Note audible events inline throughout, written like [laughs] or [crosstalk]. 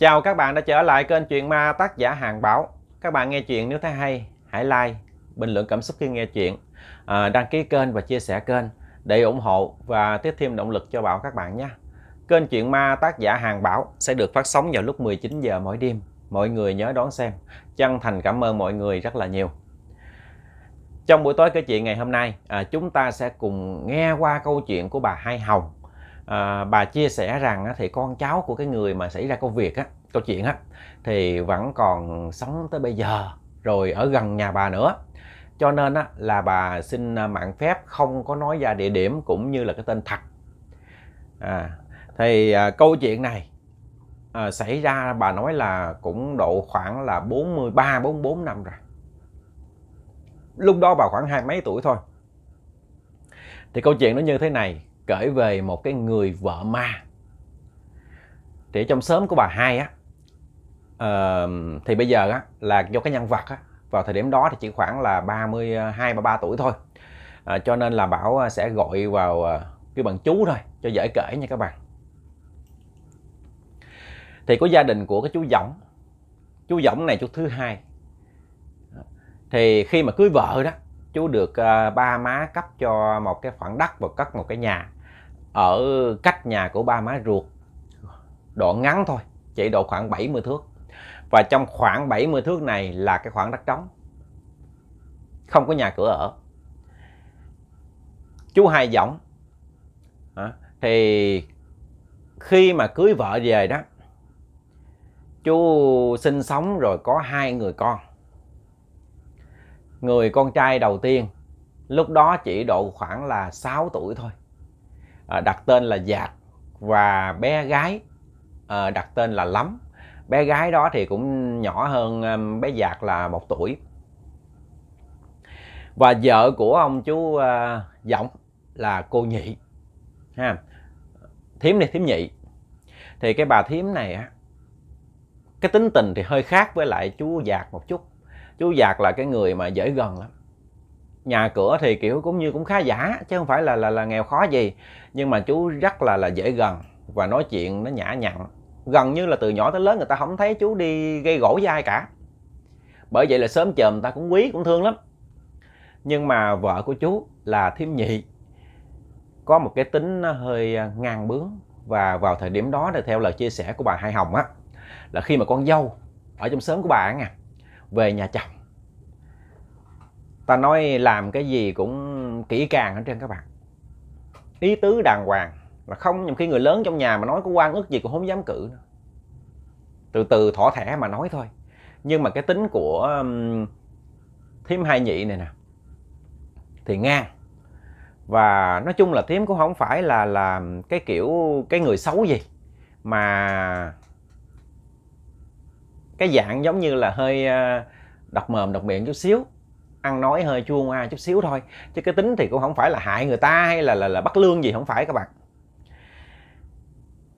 Chào các bạn đã trở lại kênh Chuyện Ma tác giả Hàng Bảo. Các bạn nghe chuyện nếu thấy hay, hãy like, bình luận cảm xúc khi nghe chuyện, à, đăng ký kênh và chia sẻ kênh để ủng hộ và tiếp thêm động lực cho Bảo các bạn nhé. Kênh Chuyện Ma tác giả Hàng Bảo sẽ được phát sóng vào lúc 19 giờ mỗi đêm. Mọi người nhớ đón xem. Chân thành cảm ơn mọi người rất là nhiều. Trong buổi tối kể chuyện ngày hôm nay, à, chúng ta sẽ cùng nghe qua câu chuyện của bà Hai Hồng à, bà chia sẻ rằng á, thì con cháu của cái người mà xảy ra công việc á câu chuyện á thì vẫn còn sống tới bây giờ rồi ở gần nhà bà nữa cho nên á, là bà xin à, mạng phép không có nói ra địa điểm cũng như là cái tên thật à, thì à, câu chuyện này à, xảy ra bà nói là cũng độ khoảng là 43 44 năm rồi lúc đó bà khoảng hai mấy tuổi thôi thì câu chuyện nó như thế này kể về một cái người vợ ma thì trong sớm của bà hai á uh, thì bây giờ á là do cái nhân vật á vào thời điểm đó thì chỉ khoảng là 32 33 tuổi thôi à, cho nên là bảo à, sẽ gọi vào à, cái bằng chú thôi cho dễ kể nha các bạn thì có gia đình của cái chú Dõng chú Dõng này chú thứ hai thì khi mà cưới vợ đó chú được uh, ba má cấp cho một cái khoảng đất và cất một cái nhà ở cách nhà của ba má ruột độ ngắn thôi chỉ độ khoảng 70 thước và trong khoảng 70 thước này là cái khoảng đất trống không có nhà cửa ở chú hai giọng thì khi mà cưới vợ về đó chú sinh sống rồi có hai người con người con trai đầu tiên lúc đó chỉ độ khoảng là 6 tuổi thôi À, đặt tên là Dạt và bé gái ờ, đặt tên là Lắm bé gái đó thì cũng nhỏ hơn bé Dạt là một tuổi và vợ của ông chú à, ờ, Dọng là cô Nhị ha thím này thím Nhị thì cái bà thím này á cái tính tình thì hơi khác với lại chú Dạt một chút chú Dạt là cái người mà dễ gần lắm nhà cửa thì kiểu cũng như cũng khá giả chứ không phải là là, là nghèo khó gì nhưng mà chú rất là là dễ gần và nói chuyện nó nhã nhặn gần như là từ nhỏ tới lớn người ta không thấy chú đi gây gỗ với ai cả bởi vậy là sớm chờm người ta cũng quý cũng thương lắm nhưng mà vợ của chú là thiêm nhị có một cái tính nó hơi à, ngang bướng và vào thời điểm đó thì theo lời chia sẻ của bà hai hồng á là khi mà con dâu ở trong sớm của bà á nha về nhà chồng ta nói làm cái gì cũng kỹ càng hết trơn các bạn ý tứ đàng hoàng là không nhầm khi người lớn trong nhà mà nói có quan ức gì cũng không dám cự nữa. từ từ thỏ thẻ mà nói thôi nhưng mà cái tính của um, thím hai nhị này nè thì ngang và nói chung là thím cũng không phải là là cái kiểu cái người xấu gì mà cái dạng giống như là hơi độc mồm độc miệng chút xíu ăn nói hơi chua ngoa chút xíu thôi chứ cái tính thì cũng không phải là hại người ta hay là là, là bắt lương gì không phải các bạn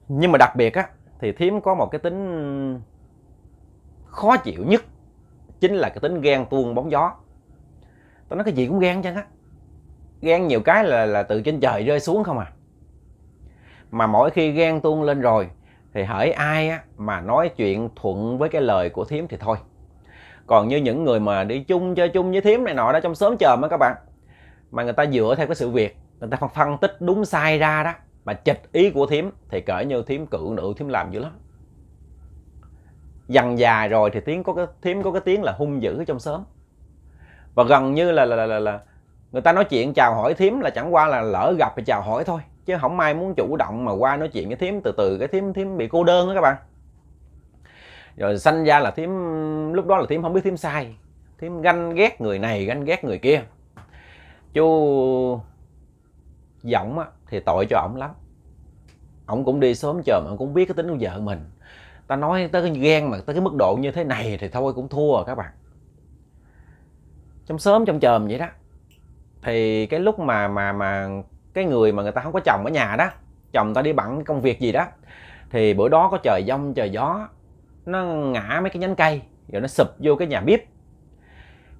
nhưng mà đặc biệt á thì thím có một cái tính khó chịu nhất chính là cái tính ghen tuông bóng gió tôi nói cái gì cũng ghen chăng á ghen nhiều cái là là từ trên trời rơi xuống không à mà mỗi khi ghen tuông lên rồi thì hỡi ai á mà nói chuyện thuận với cái lời của thím thì thôi còn như những người mà đi chung chơi chung với thím này nọ đó trong sớm chờ á các bạn mà người ta dựa theo cái sự việc người ta phân tích đúng sai ra đó mà chịch ý của thím thì cỡ như thím cự nữ thím làm dữ lắm dần dài rồi thì tiếng có cái thím có cái tiếng là hung dữ trong sớm và gần như là là là, là, là người ta nói chuyện chào hỏi thím là chẳng qua là lỡ gặp thì chào hỏi thôi chứ không ai muốn chủ động mà qua nói chuyện với thím từ từ cái thím thím bị cô đơn đó các bạn rồi sanh ra là thím lúc đó là thím không biết thím sai thím ganh ghét người này ganh ghét người kia chú giọng á thì tội cho ổng lắm ổng cũng đi sớm chờ mà ổng cũng biết cái tính của vợ mình ta nói tới cái ghen mà tới cái mức độ như thế này thì thôi cũng thua rồi các bạn trong sớm trong chờm vậy đó thì cái lúc mà mà mà cái người mà người ta không có chồng ở nhà đó chồng ta đi bận công việc gì đó thì bữa đó có trời giông trời gió nó ngã mấy cái nhánh cây rồi nó sụp vô cái nhà bếp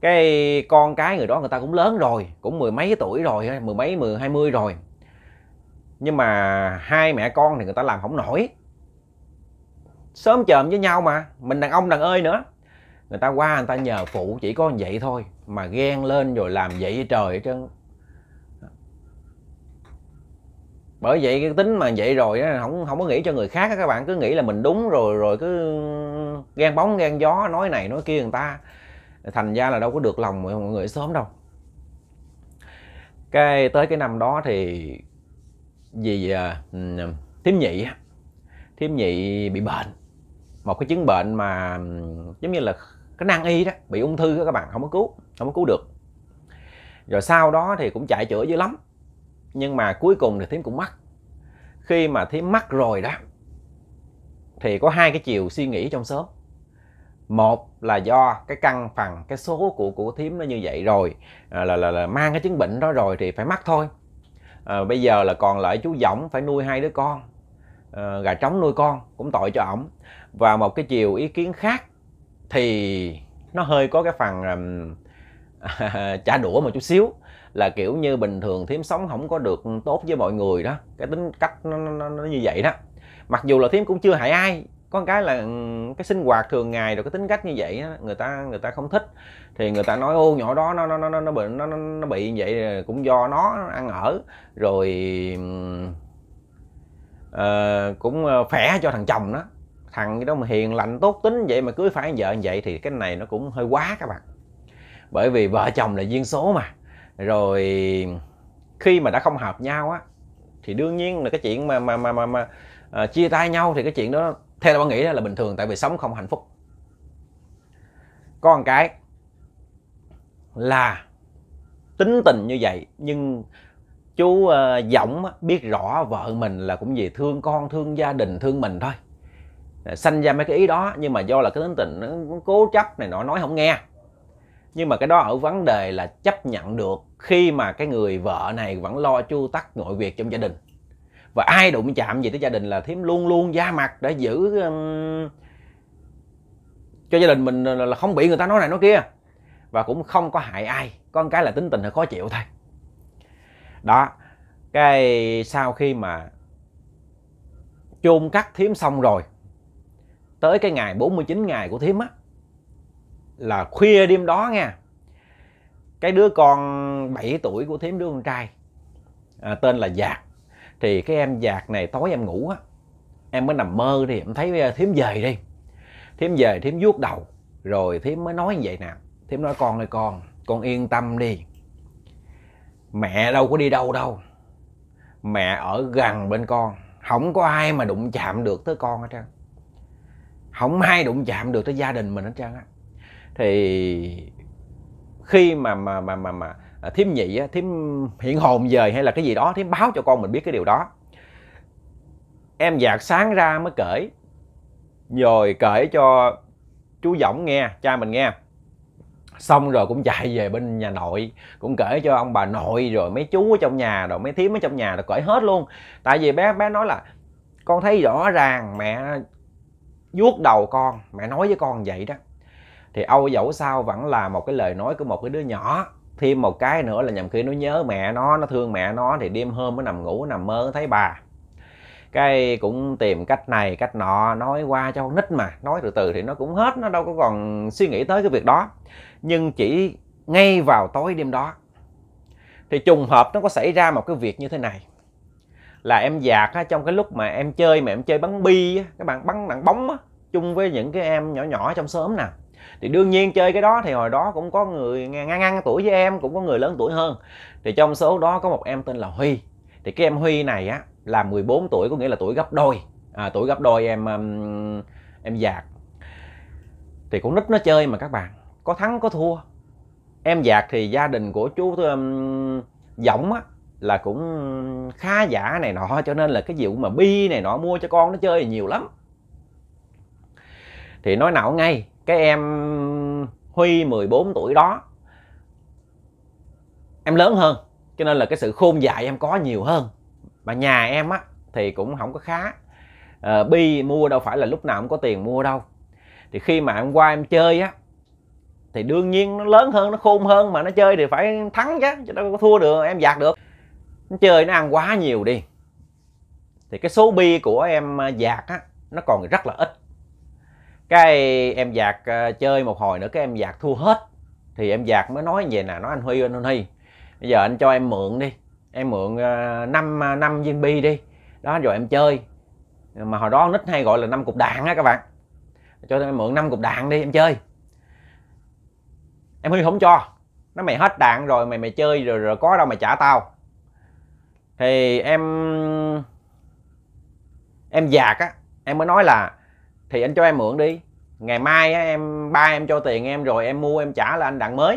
cái con cái người đó người ta cũng lớn rồi cũng mười mấy tuổi rồi mười mấy mười hai mươi rồi nhưng mà hai mẹ con thì người ta làm không nổi sớm chờm với nhau mà mình đàn ông đàn ơi nữa người ta qua người ta nhờ phụ chỉ có vậy thôi mà ghen lên rồi làm vậy trời hết trơn bởi vậy cái tính mà vậy rồi á không không có nghĩ cho người khác á các bạn cứ nghĩ là mình đúng rồi rồi cứ ghen bóng ghen gió nói này nói kia người ta thành ra là đâu có được lòng mọi người sớm đâu cái tới cái năm đó thì vì uh, thiếm nhị Thím nhị bị bệnh một cái chứng bệnh mà giống như là cái nan y đó bị ung thư đó các bạn không có cứu không có cứu được rồi sau đó thì cũng chạy chữa dữ lắm nhưng mà cuối cùng thì thím cũng mắc khi mà thím mắc rồi đó thì có hai cái chiều suy nghĩ trong sớm một là do cái căn phần cái số của của thím nó như vậy rồi à, là, là là mang cái chứng bệnh đó rồi thì phải mắc thôi à, bây giờ là còn lại chú giỏng phải nuôi hai đứa con à, gà trống nuôi con cũng tội cho ổng và một cái chiều ý kiến khác thì nó hơi có cái phần um, trả [laughs] đũa một chút xíu là kiểu như bình thường thím sống không có được tốt với mọi người đó cái tính cách nó, nó, nó như vậy đó mặc dù là thím cũng chưa hại ai có một cái là ừ, cái sinh hoạt thường ngày rồi cái tính cách như vậy đó, người ta người ta không thích thì người ta nói ô nhỏ đó nó nó nó nó bị nó nó, nó bị vậy cũng do nó, ăn ở rồi uh, cũng khỏe ờ, cho thằng chồng đó thằng cái đó mà hiền lành tốt tính vậy mà cưới phải vợ như vậy thì cái này nó cũng hơi quá các bạn bởi vì vợ chồng là duyên số mà rồi khi mà đã không hợp nhau á thì đương nhiên là cái chuyện mà mà mà mà, mà à, chia tay nhau thì cái chuyện đó theo tôi nghĩ là bình thường tại vì sống không hạnh phúc có cái là tính tình như vậy nhưng chú à, dõng uh, biết rõ vợ mình là cũng vì thương con thương gia đình thương mình thôi sanh ra mấy cái ý đó nhưng mà do là cái tính tình nó cố chấp này nọ nói không nghe nhưng mà cái đó ở vấn đề là chấp nhận được khi mà cái người vợ này vẫn lo chu tắt nội việc trong gia đình và ai đụng chạm gì tới gia đình là thím luôn luôn da mặt để giữ um, cho gia đình mình là không bị người ta nói này nói kia và cũng không có hại ai con cái là tính tình hơi khó chịu thôi đó cái sau khi mà chôn cắt thím xong rồi tới cái ngày 49 ngày của thím á là khuya đêm đó nha cái đứa con 7 tuổi của thím đứa con trai à, tên là Dạc thì cái em Dạc này tối em ngủ á em mới nằm mơ thì em thấy à, thím về đi thím về thím vuốt đầu rồi thím mới nói như vậy nè thím nói con ơi con con yên tâm đi mẹ đâu có đi đâu đâu mẹ ở gần bên con không có ai mà đụng chạm được tới con hết trơn không ai đụng chạm được tới gia đình mình hết trơn á thì khi mà mà mà mà mà à, thím nhị thím hiện hồn về hay là cái gì đó thím báo cho con mình biết cái điều đó em dạt sáng ra mới cởi rồi cởi cho chú giọng nghe cha mình nghe xong rồi cũng chạy về bên nhà nội cũng kể cho ông bà nội rồi mấy chú ở trong nhà rồi mấy thím ở trong nhà rồi cởi hết luôn tại vì bé bé nói là con thấy rõ ràng mẹ vuốt đầu con mẹ nói với con vậy đó thì âu dẫu sao vẫn là một cái lời nói của một cái đứa nhỏ thêm một cái nữa là nhầm khi nó nhớ mẹ nó nó thương mẹ nó thì đêm hôm mới nằm ngủ nằm mơ thấy bà cái cũng tìm cách này cách nọ nói qua cho con nít mà nói từ từ thì nó cũng hết nó đâu có còn suy nghĩ tới cái việc đó nhưng chỉ ngay vào tối đêm đó thì trùng hợp nó có xảy ra một cái việc như thế này là em dạt á, trong cái lúc mà em chơi mà em chơi bắn bi á, các bạn bắn nặng bóng á, chung với những cái em nhỏ nhỏ trong sớm nè thì đương nhiên chơi cái đó thì hồi đó cũng có người ngang ngang tuổi với em cũng có người lớn tuổi hơn thì trong số đó có một em tên là Huy thì cái em Huy này á là 14 tuổi có nghĩa là tuổi gấp đôi à, tuổi gấp đôi em um, em dạt thì cũng nít nó chơi mà các bạn có thắng có thua em dạt thì gia đình của chú um, Dõng á là cũng khá giả này nọ cho nên là cái gì cũng mà bi này nọ mua cho con nó chơi nhiều lắm thì nói nào ngay cái em Huy 14 tuổi đó em lớn hơn cho nên là cái sự khôn dạy em có nhiều hơn mà nhà em á thì cũng không có khá à, bi mua đâu phải là lúc nào cũng có tiền mua đâu thì khi mà em qua em chơi á thì đương nhiên nó lớn hơn nó khôn hơn mà nó chơi thì phải thắng chứ chứ đâu có thua được em giạt được nó chơi nó ăn quá nhiều đi thì cái số bi của em ờ, giạt á nó còn rất là ít cái em giạc ờ, chơi một hồi nữa cái em giạc thua hết thì em giạc mới nói về nè nói anh huy anh huy bây giờ anh cho em mượn đi em mượn ờ, năm ờ, năm viên bi đi đó rồi em chơi mà hồi đó nít hay gọi là năm cục đạn á các bạn cho em mượn năm cục đạn đi em chơi em huy không cho nó mày hết đạn rồi mày mày chơi rồi, rồi có đâu mày trả tao thì em em giạc á em mới nói là thì anh cho em mượn đi ngày mai á, em ba em cho tiền em rồi em mua em trả là anh đặng mới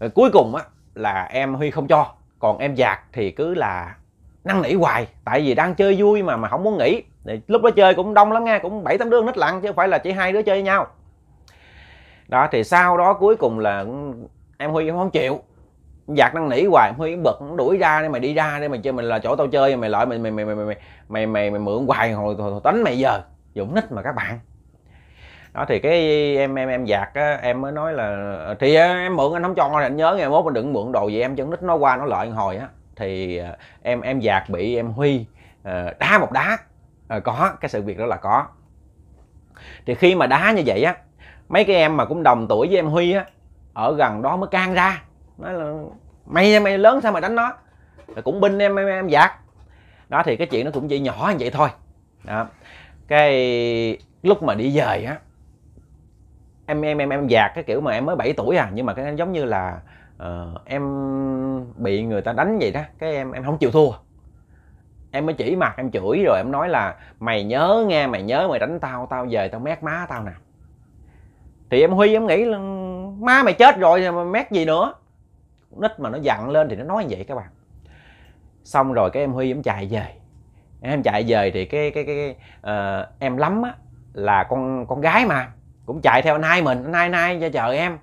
rồi ờ, cuối cùng á là em huy không cho còn em dạt thì cứ là năn nỉ hoài tại vì đang chơi vui mà mà không muốn nghỉ thì lúc đó chơi cũng đông lắm nha cũng bảy tám đứa nít lặng chứ không phải là chỉ hai đứa chơi với nhau đó thì sau đó cuối cùng là em huy không chịu giặc năn nỉ hoài huy bực đuổi ra đây mày đi ra đây mày chơi mày là chỗ tao chơi mày lại mày mày mày mày mày mày, mày, mày, mày mượn hoài hồi, hồi, hồi, hồi tánh mày giờ dụng nít mà các bạn đó thì cái em em em dạt á, em mới nói là thì à, em mượn anh không cho thì anh nhớ ngày mốt anh đừng mượn đồ gì em chân nít nó qua nó lợi hồi á thì à, em em dạt bị em huy à, đá một đá có cái sự việc đó là có thì khi mà đá như vậy á mấy cái em mà cũng đồng tuổi với em huy á ở gần đó mới can ra nói là mày mày lớn sao mà đánh nó rồi cũng binh em em, em dạt đó thì cái chuyện nó cũng chỉ nhỏ như vậy thôi đó cái lúc mà đi về á em em em em dạt cái kiểu mà em mới 7 tuổi à nhưng mà cái giống như là uh, em bị người ta đánh vậy đó cái em em không chịu thua em mới chỉ mặt em chửi rồi em nói là mày nhớ nghe mày nhớ mày đánh tao tao về tao mét má tao nè thì em huy em nghĩ là má mày chết rồi mà mét gì nữa nít mà nó dặn lên thì nó nói như vậy các bạn xong rồi cái em huy em chạy về em chạy về thì cái cái cái, cái ờ, uh, em lắm á là con con gái mà cũng chạy theo anh hai mình anh hai anh hai cho chờ em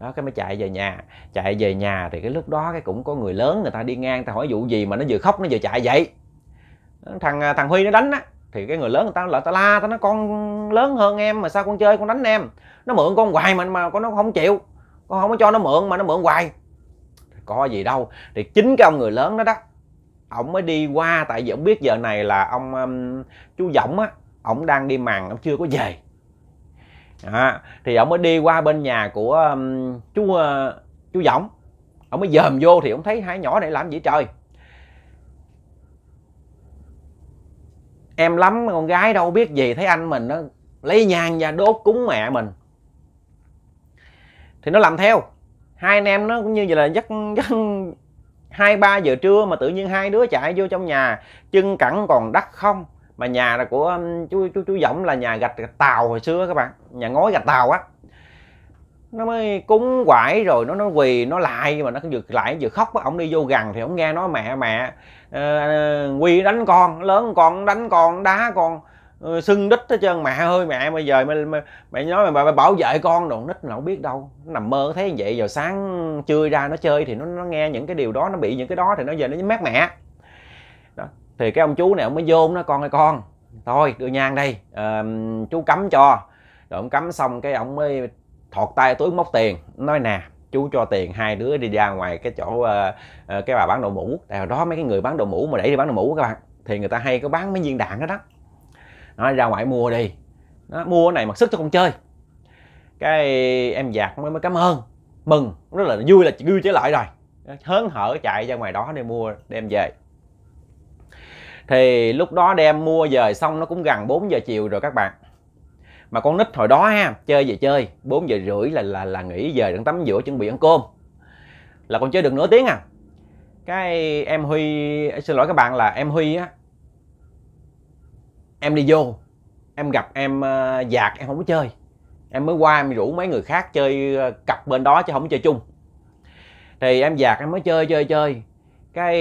đó cái mới chạy về nhà chạy về nhà thì cái lúc đó cái cũng có người lớn người ta đi ngang ta hỏi vụ gì mà nó vừa khóc nó vừa chạy vậy thằng à, thằng huy nó đánh á thì cái người lớn người ta lại ta la ta nói con lớn hơn em mà sao con chơi con đánh em nó mượn con hoài mà mà con nó không chịu con không có cho nó mượn mà nó mượn hoài có gì đâu thì chính cái ông người lớn đó đó ổng mới đi qua tại vì ổng biết giờ này là ông um, chú dõng á ổng đang đi màng, ổng chưa có về à, thì ổng mới đi qua bên nhà của um, chú uh, chú dõng ổng mới dòm vô thì ổng thấy hai nhỏ này làm gì trời em lắm con gái đâu biết gì thấy anh mình nó lấy nhang ra đốt cúng mẹ mình thì nó làm theo hai anh em nó cũng như vậy là dắt dắt hai ba giờ trưa mà tự nhiên hai đứa chạy vô trong nhà chân cẳng còn đắt không mà nhà là của chú chú chú giọng là nhà gạch, gạch tàu hồi xưa các bạn nhà ngói gạch tàu á nó mới cúng quải rồi nó nó quỳ nó lại mà nó vừa lại vừa khóc ông đi vô gần thì ông nghe nói mẹ mẹ uh, ờ, ờ, quy đánh con lớn con đánh con đá con Ờ, sưng đít hết trơn mẹ ơi mẹ bây giờ mày, mày, mày nói mày, mày bảo vệ con đồ nít nó không biết đâu nó nằm mơ thấy như vậy giờ sáng trưa ra nó chơi thì nó, nó nghe những cái điều đó nó bị những cái đó thì nó về nó mát mẹ đó. thì cái ông chú này ông mới vô nó con ơi con thôi đưa nhang đây à, chú cấm cho rồi ông cấm xong cái ông mới thọt tay túi móc tiền nói nè chú cho tiền hai đứa đi ra ngoài cái chỗ uh, cái bà bán đồ mũ tại đó mấy cái người bán đồ mũ mà đẩy đi bán đồ mũ các bạn thì người ta hay có bán mấy viên đạn đó đó nó ra ngoài mua đi nó mua cái này mặc sức cho con chơi cái em giạc mới mới cảm ơn mừng rất là vui là vui trở lại rồi hớn hở chạy ra ngoài đó để mua đem về thì lúc đó đem mua về xong nó cũng gần 4 giờ chiều rồi các bạn mà con nít hồi đó ha chơi về chơi 4 giờ rưỡi là là là nghỉ về đang tắm rửa chuẩn bị ăn cơm là con chơi được nửa tiếng à cái em huy xin lỗi các bạn là em huy á em đi vô em gặp em uh, em không có chơi em mới qua em rủ mấy người khác chơi ờ, cặp bên đó chứ không chơi chung thì em dạt em mới chơi chơi chơi cái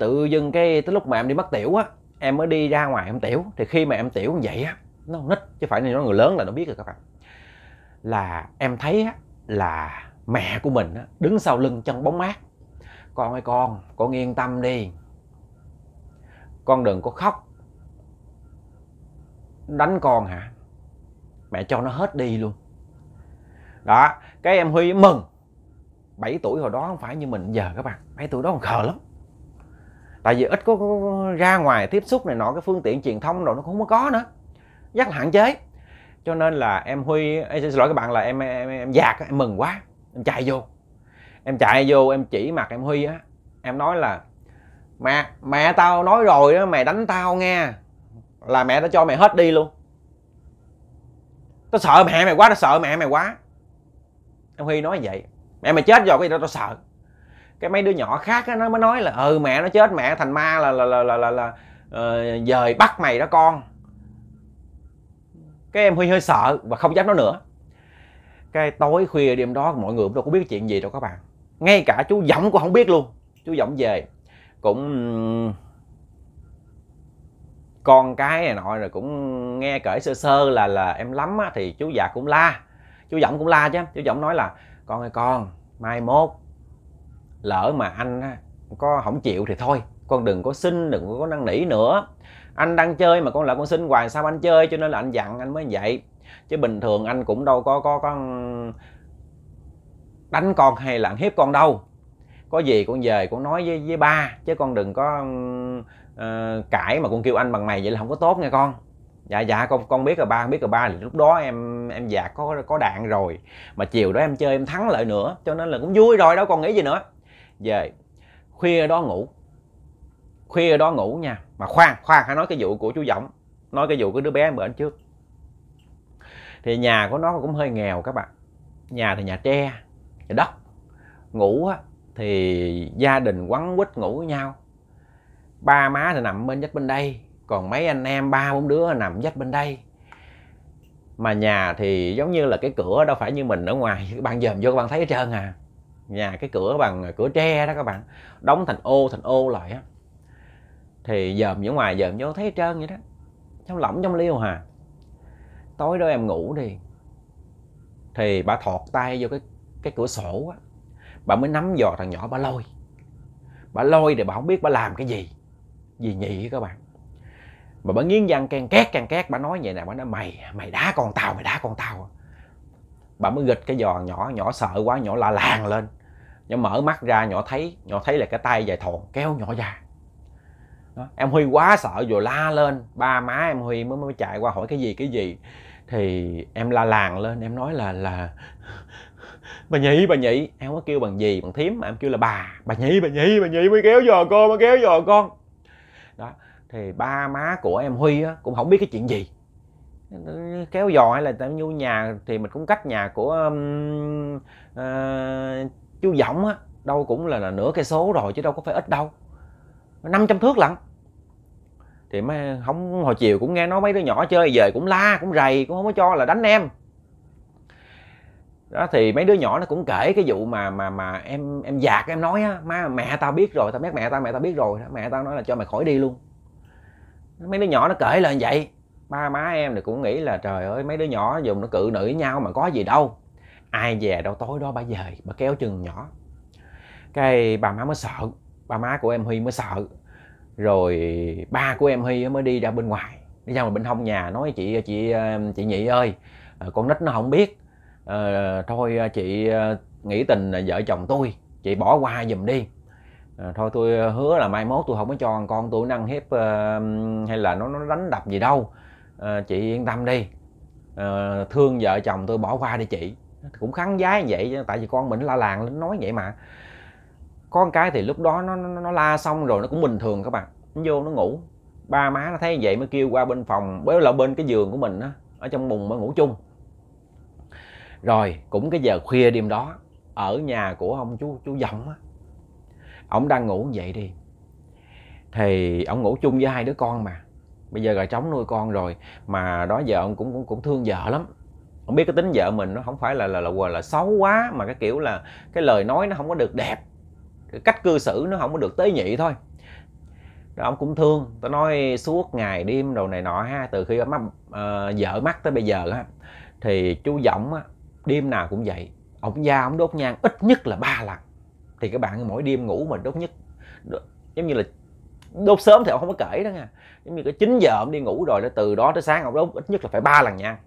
tự dưng cái tới lúc mà em đi mất tiểu á em mới đi ra ngoài em tiểu thì khi mà em tiểu như vậy á nó nít chứ phải là nó người lớn là nó biết rồi các bạn là em thấy á là mẹ của mình á, đứng sau lưng chân bóng mát con ơi con con yên tâm đi con đừng có khóc đánh con hả mẹ cho nó hết đi luôn đó cái em huy mừng 7 tuổi hồi đó không phải như mình giờ các bạn 7 tuổi đó còn khờ lắm tại vì ít có, có ra ngoài tiếp xúc này nọ cái phương tiện truyền thông rồi nó cũng không có nữa rất là hạn chế cho nên là em huy em xin lỗi các bạn là em em em dạt em mừng quá em chạy vô em chạy vô em chỉ mặt em huy á em nói là mẹ mẹ tao nói rồi đó mày đánh tao nghe là mẹ đã cho mày hết đi luôn tao sợ mẹ mày quá tao sợ mẹ mày quá em huy nói vậy mẹ mày chết rồi cái gì đó tao sợ cái mấy đứa nhỏ khác nó mới nói là ừ mẹ nó chết mẹ thành ma là là là là là, là uh, dời bắt mày đó con cái em huy hơi sợ và không dám nói nữa cái tối khuya đêm đó mọi người cũng đâu có biết chuyện gì đâu các bạn ngay cả chú giọng cũng không biết luôn chú giọng về cũng con cái này nọ rồi cũng nghe kể sơ sơ là là em lắm á, thì chú già cũng la chú giọng cũng la chứ chú giọng nói là con ơi con mai mốt lỡ mà anh có không chịu thì thôi con đừng có xin đừng có năn nỉ nữa anh đang chơi mà con lại con xin hoài sao anh chơi cho nên là anh dặn anh mới vậy chứ bình thường anh cũng đâu có có có đánh con hay là hiếp con đâu có gì con về con nói với với ba chứ con đừng có uh, cãi mà con kêu anh bằng mày vậy là không có tốt nghe con dạ dạ con con biết rồi ba biết rồi ba thì lúc đó em em già có có đạn rồi mà chiều đó em chơi em thắng lợi nữa cho nên là cũng vui rồi đâu còn nghĩ gì nữa về khuya đó ngủ khuya đó ngủ nha mà khoan khoan hãy nói cái vụ của chú giọng nói cái vụ của đứa bé bển trước thì nhà của nó cũng hơi nghèo các bạn nhà thì nhà tre nhà đất ngủ á thì gia đình quấn quýt ngủ với nhau ba má thì nằm bên dách bên đây còn mấy anh em ba bốn đứa nằm dách bên đây mà nhà thì giống như là cái cửa đâu phải như mình ở ngoài các [laughs] bạn dòm vô các bạn thấy hết trơn à nhà cái cửa bằng cửa tre đó các bạn đóng thành ô thành ô lại á thì dòm ở ngoài dòm vô thấy hết trơn vậy đó trong lỏng trong liêu hà tối đó em ngủ đi thì bà thọt tay vô cái cái cửa sổ á bà mới nắm dò thằng nhỏ bà lôi bà lôi thì bà không biết bà làm cái gì vì nhị các bạn mà bà nghiến răng càng két càng két bà nói vậy nè bà nói mày mày đá con tao mày đá con tao à. bà mới gịch cái giò nhỏ nhỏ sợ quá nhỏ la làng lên nhỏ mở mắt ra nhỏ thấy nhỏ thấy là cái tay dài thòn kéo nhỏ ra đó. em huy quá sợ rồi la lên ba má em huy mới mới chạy qua hỏi cái gì cái gì thì em la làng lên em nói là là bà nhị bà nhị em có kêu bằng gì bằng thím mà em kêu là bà bà nhị bà nhị bà nhị mới kéo giò con mới kéo giò con đó thì ba má của em huy á, cũng không biết cái chuyện gì kéo dò hay là tại như nhà thì mình cũng cách nhà của um, uh, chú giọng á đâu cũng là, là nửa cây số rồi chứ đâu có phải ít đâu 500 thước lận thì mới không hồi chiều cũng nghe nói mấy đứa nhỏ chơi về cũng la cũng rầy cũng không có cho là đánh em đó thì mấy đứa nhỏ nó cũng kể cái vụ mà mà mà em em dạt em nói á má mẹ tao biết rồi tao biết mẹ tao mẹ tao biết rồi mẹ tao nói là cho mày khỏi đi luôn mấy đứa nhỏ nó kể là vậy ba má em thì cũng nghĩ là trời ơi mấy đứa nhỏ dùng nó cự nữ nhau mà có gì đâu ai về đâu tối đó bà về bà kéo chừng nhỏ cái bà má mới sợ ba má của em huy mới sợ rồi ba của em huy mới đi ra bên ngoài đi ra ngoài bên hông nhà nói chị chị chị nhị ơi con nít nó không biết à, thôi ờ, chị ờ, nghĩ tình vợ chồng tôi chị bỏ qua giùm đi à, thôi tôi hứa là mai mốt tôi không có cho con tôi năng hiếp à, hay là nó nó đánh đập gì đâu à, chị yên tâm đi à, thương vợ chồng tôi bỏ qua đi chị cũng kháng giá như vậy tại vì con mình la làng nói vậy mà con cái thì lúc đó nó, nó nó la xong rồi nó cũng bình thường các bạn nó vô nó ngủ ba má nó thấy vậy mới kêu qua bên phòng bế là bên cái giường của mình á ở trong bùng mới ngủ chung rồi cũng cái giờ khuya đêm đó ở nhà của ông chú chú vọng á ông đang ngủ vậy đi thì ông ngủ chung với hai đứa con mà bây giờ gà trống nuôi con rồi mà đó giờ ông cũng cũng, cũng thương vợ lắm ông biết cái tính vợ mình nó không phải là là là, là, là xấu quá mà cái kiểu là cái lời nói nó không có được đẹp cái cách cư xử nó không có được tế nhị thôi đó, ông cũng thương tôi nói suốt ngày đêm đồ này nọ ha từ khi mắt uh, ờ, vợ mắt tới bây giờ á, thì chú giọng á đêm nào cũng vậy ông già ông đốt nhang ít nhất là ba lần thì các bạn mỗi đêm ngủ mà đốt nhất giống như là đốt sớm thì ông không có kể đó nha giống như cái 9 giờ ông đi ngủ rồi đó từ đó tới sáng ông đốt ít nhất là phải ba lần nha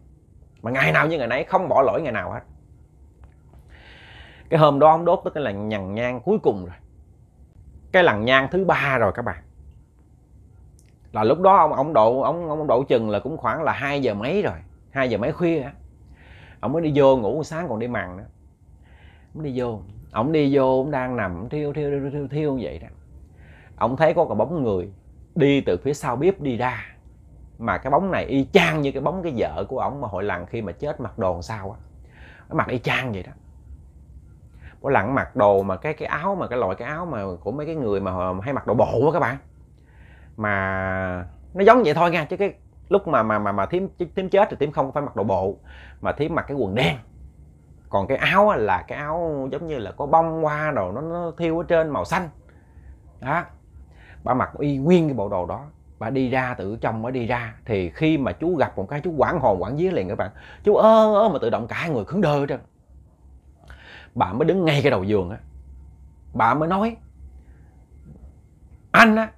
mà ngày nào như ngày nấy không bỏ lỗi ngày nào hết cái hôm đó ông đốt tới cái lần nhằn nhang cuối cùng rồi cái lần nhang thứ ba rồi các bạn là lúc đó ông ông độ ông ông độ chừng là cũng khoảng là hai giờ mấy rồi hai giờ mấy khuya á ông mới đi vô ngủ sáng còn đi mằn nữa ông đi vô ông đi vô ông đang nằm thiêu thiêu thiêu thiêu, thiêu vậy đó ông thấy có cái bóng người đi từ phía sau bếp đi ra mà cái bóng này y chang như cái bóng cái vợ của ổng mà hội lần khi mà chết mặc đồ sao á nó mặc y chang vậy đó mỗi lần mặc đồ mà cái cái áo mà cái loại cái áo mà của mấy cái người mà hay mặc đồ bộ á các bạn mà nó giống vậy thôi nha chứ cái lúc mà mà mà mà thím thím chết thì thím không phải mặc đồ bộ mà thím mặc cái quần đen còn cái áo là cái áo giống như là có bông hoa đồ nó, nó thiêu ở trên màu xanh đó bà mặc y nguyên cái bộ đồ đó bà đi ra tự trong mới đi ra thì khi mà chú gặp một cái chú quảng hồn quảng vía liền các bạn chú ơ ơ mà tự động cả người cứng đơ trơn bà mới đứng ngay cái đầu giường á bà mới nói anh á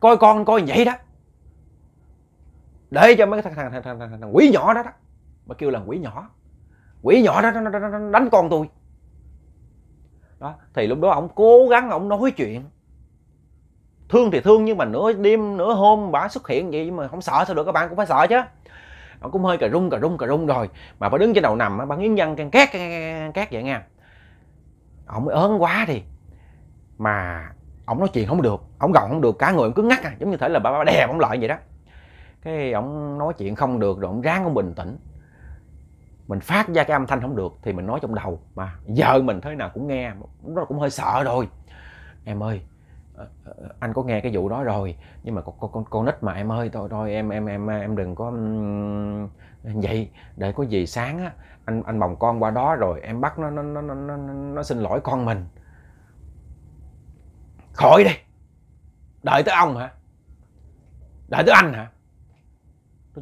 coi con coi vậy đó để cho mấy cái thằng thằng thằng, thằng, thằng, thằng quỷ nhỏ đó đó mà kêu là quỷ nhỏ quỷ nhỏ đó nó, đánh con tôi đó thì lúc đó ông cố gắng ông nói chuyện thương thì thương nhưng mà nửa đêm nửa hôm bà xuất hiện vậy mà không sợ sao được các bạn cũng phải sợ chứ ông cũng hơi cà rung cà rung cà rung rồi mà bà đứng trên đầu nằm bà nghiến răng can két can két vậy nha ông mới ớn quá đi mà ông nói chuyện không được ông gồng không được cả người ông cứ ngắt à giống như thể là bà, bà đè ông lại vậy đó cái ổng nói chuyện không được rồi ổng ráng không bình tĩnh mình phát ra cái âm thanh không được thì mình nói trong đầu mà giờ mình thế nào cũng nghe nó cũng hơi sợ rồi em ơi ờ, ờ, anh có nghe cái vụ đó rồi nhưng mà con con con nít mà em ơi thôi thôi em em em em đừng có vậy để có gì sáng á anh anh bồng con qua đó rồi em bắt nó nó nó nó nó, nó xin lỗi con mình khỏi đi đợi tới ông hả đợi tới anh hả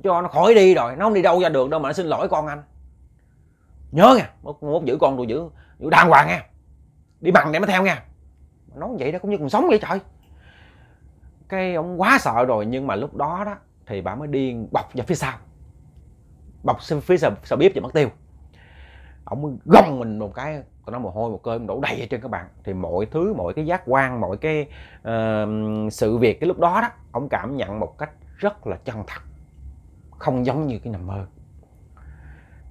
cho nó khỏi đi rồi nó không đi đâu ra được đâu mà nó xin lỗi con anh nhớ nha mốt, mốt giữ con tôi giữ, giữ đàng hoàng nha đi bằng để nó theo nha nói vậy đó cũng như còn sống vậy trời cái ông quá sợ rồi nhưng mà lúc đó đó thì bà mới điên bọc vào phía sau bọc xin phía sau, sau bếp và mất tiêu ông gồng mình một cái tụi nó mồ hôi một cơm đổ đầy trên các bạn thì mọi thứ mọi cái giác quan mọi cái uh, sự việc cái lúc đó đó ông cảm nhận một cách rất là chân thật không giống như cái nằm mơ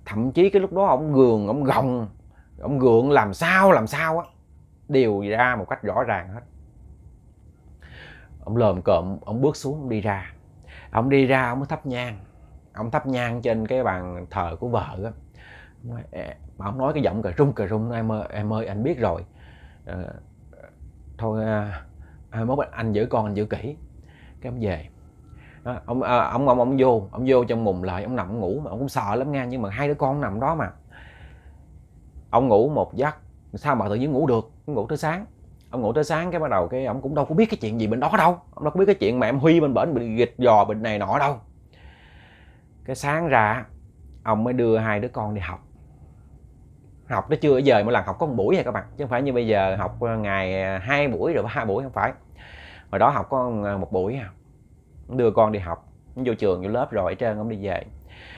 thậm chí cái lúc đó ông gường ông gồng ông gượng làm sao làm sao á đều ra một cách rõ ràng hết ông lờm cộm ông bước xuống ông đi ra ông đi ra ông mới thắp nhang ông thắp nhang trên cái bàn thờ của vợ á mà ông nói cái giọng cà rung cà rung em ơi em ơi anh biết rồi ờ, à, thôi à, mốt anh giữ con anh giữ kỹ cái ông về đó, ông, à, ông ông ông vô ông vô trong mùng lại ông nằm ông ngủ mà ông cũng sợ lắm nha nhưng mà hai đứa con nằm đó mà ông ngủ một giấc sao mà tự nhiên ngủ được ông ngủ tới sáng ông ngủ tới sáng cái bắt đầu cái ông cũng đâu có biết cái chuyện gì bên đó đâu ông đâu có biết cái chuyện mà em huy bên bển bị gịch giò bệnh này nọ đâu cái sáng ra ông mới đưa hai đứa con đi học học nó chưa giờ mỗi lần học có một buổi này các bạn chứ không phải như bây giờ học ờ, ngày ờ, hai buổi rồi ba buổi không phải hồi đó học có một buổi à đưa con đi học vô trường vô lớp rồi hết trơn ông đi về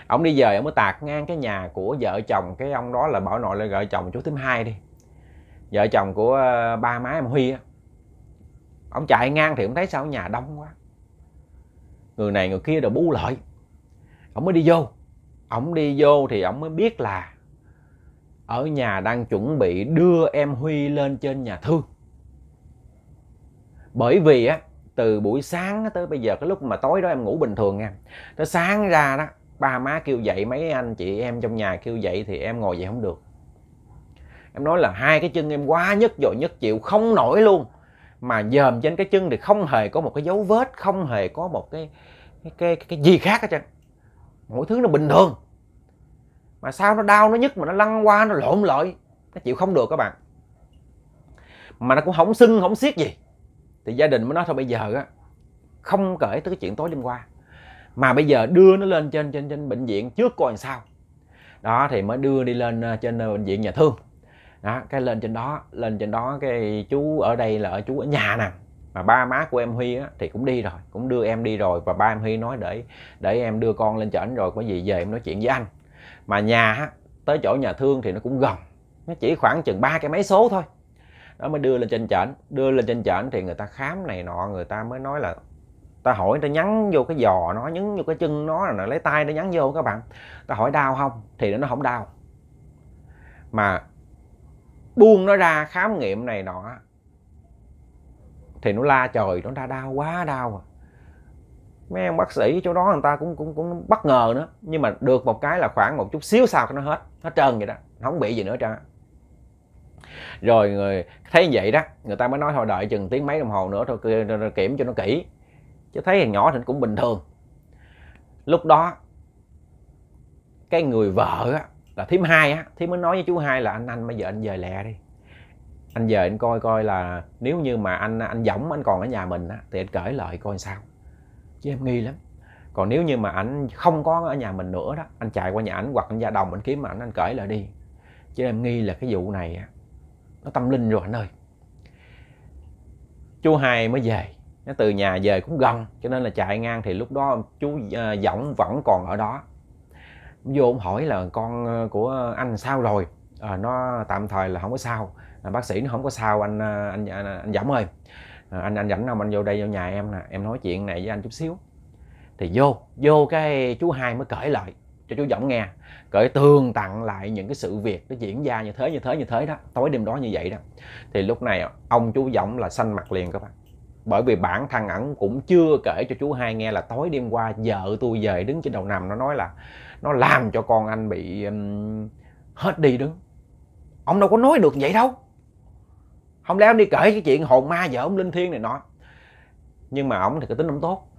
ông đi về ông mới tạt ngang cái nhà của vợ chồng cái ông đó là bảo nội là vợ chồng chú thứ hai đi vợ chồng của ờ, ba má em huy á ông chạy ngang thì ông thấy sao nhà đông quá người này người kia đều bu lợi ông mới đi vô ông đi vô thì ông mới biết là ở nhà đang chuẩn bị đưa em huy lên trên nhà thương bởi vì á từ buổi sáng tới bây giờ cái lúc mà tối đó em ngủ bình thường nha tới sáng ra đó ba má kêu dậy mấy anh chị em trong nhà kêu dậy thì em ngồi dậy không được em nói là hai cái chân em quá nhất rồi nhất chịu không nổi luôn mà dòm trên cái chân thì không hề có một cái dấu vết không hề có một cái cái cái, cái gì khác hết trơn mỗi thứ nó bình thường mà sao nó đau nó nhức mà nó lăn qua nó lộn lợi nó chịu không được các bạn mà nó cũng không sưng không xiết gì thì gia đình mới nói thôi bây giờ á không kể tới cái chuyện tối đêm qua mà bây giờ đưa nó lên trên trên trên bệnh viện trước coi sao đó thì mới đưa đi lên ờ, trên ờ, bệnh viện nhà thương đó cái lên trên đó lên trên đó cái chú ở đây là ở chú ở nhà nè mà ba má của em Huy á, thì cũng đi rồi cũng đưa em đi rồi và ba em Huy nói để để em đưa con lên chợ ảnh rồi có gì về em nói chuyện với anh mà nhà tới chỗ nhà thương thì nó cũng gần nó chỉ khoảng chừng ba cái mấy số thôi nó mới đưa lên trên chẩn đưa lên trên chẩn thì người ta khám này nọ người ta mới nói là ta hỏi ta nhắn vô cái giò nó nhấn vô cái chân nó là nó lấy tay nó nhắn vô các bạn ta hỏi đau không thì nó không đau mà buông nó ra khám nghiệm này nọ thì nó la trời nó ra đau quá đau à mấy em bác sĩ chỗ đó người ta cũng cũng cũng bất ngờ nữa nhưng mà được một cái là khoảng một chút xíu sau nó hết hết trơn vậy đó nó không bị gì nữa trơn rồi người thấy vậy đó người ta mới nói thôi đợi chừng tiếng mấy đồng hồ nữa thôi kiểm cho nó kỹ chứ thấy thằng nhỏ thì cũng bình thường lúc đó cái người vợ á là thím hai á thím mới nói với chú hai là anh anh bây giờ anh về lẹ đi anh về anh coi coi là nếu như mà anh anh giống anh còn ở nhà mình á thì anh cởi lại coi sao chứ em nghi lắm còn nếu như mà anh không có ở nhà mình nữa đó anh chạy qua nhà ảnh hoặc anh ra đồng anh kiếm mà ảnh anh cởi lại đi chứ em nghi là cái vụ này á nó tâm linh rồi anh ơi chú hai mới về nó từ nhà về cũng gần cho nên là chạy ngang thì lúc đó chú giọng ờ, vẫn còn ở đó vô ông hỏi là con ờ, của anh sao rồi à, nó tạm thời là không có sao à, bác sĩ nó không có sao anh anh anh, anh dẫm ơi à, anh anh rảnh không anh vô đây vô nhà em nè em nói chuyện này với anh chút xíu thì vô vô cái chú hai mới cởi lại cho chú giọng nghe cởi tường tặng lại những cái sự việc nó diễn ra như thế như thế như thế đó tối đêm đó như vậy đó thì lúc này ông chú giọng là xanh mặt liền các bạn bởi vì bản thân ẩn cũng chưa kể cho chú hai nghe là tối đêm qua vợ tôi về đứng trên đầu nằm nó nói là nó làm cho con anh bị um, hết đi đứng ông đâu có nói được vậy đâu không lẽ ông đi kể cái chuyện hồn ma vợ ông linh thiên này nọ nhưng mà ổng thì cái tính ông tốt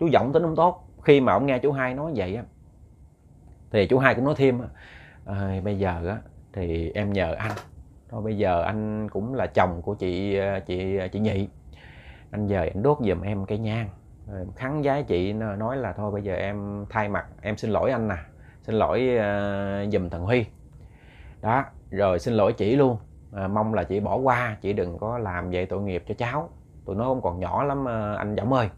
chú giọng tính ông tốt khi mà ông nghe chú hai nói vậy á thì chú hai cũng nói thêm à, bây giờ á thì em nhờ anh thôi bây giờ anh cũng là chồng của chị ờ, chị ờ, chị nhị anh giờ anh đốt giùm em cái nhang rồi khắn giá chị nói là thôi bây giờ em thay mặt em xin lỗi anh nè xin lỗi uh, giùm thằng huy đó rồi xin lỗi chị luôn à, mong là chị bỏ qua chị đừng có làm vậy tội nghiệp cho cháu tụi nó không còn nhỏ lắm anh giọng ơi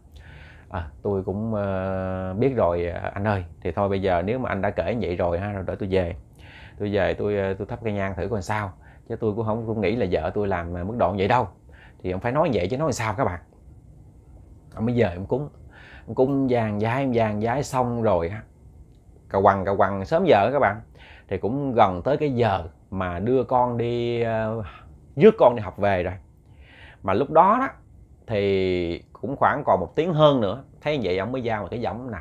à, tôi cũng uh, biết rồi à, anh ơi thì thôi bây giờ nếu mà anh đã kể như vậy rồi ha rồi đợi tôi về tôi về tôi ờ, tôi thắp cây nhang thử coi sao chứ tôi cũng không cũng nghĩ là vợ tôi làm ờ, mức độ vậy đâu thì ông phải nói vậy chứ nói sao các bạn ông mới về ông cúng ông cúng vàng giái vàng giái xong rồi ha cà quằn cà quằn sớm giờ các bạn thì cũng gần tới cái giờ mà đưa con đi uh, con đi học về rồi mà lúc đó đó thì cũng khoảng còn một tiếng hơn nữa thấy vậy ông mới giao một cái giọng nè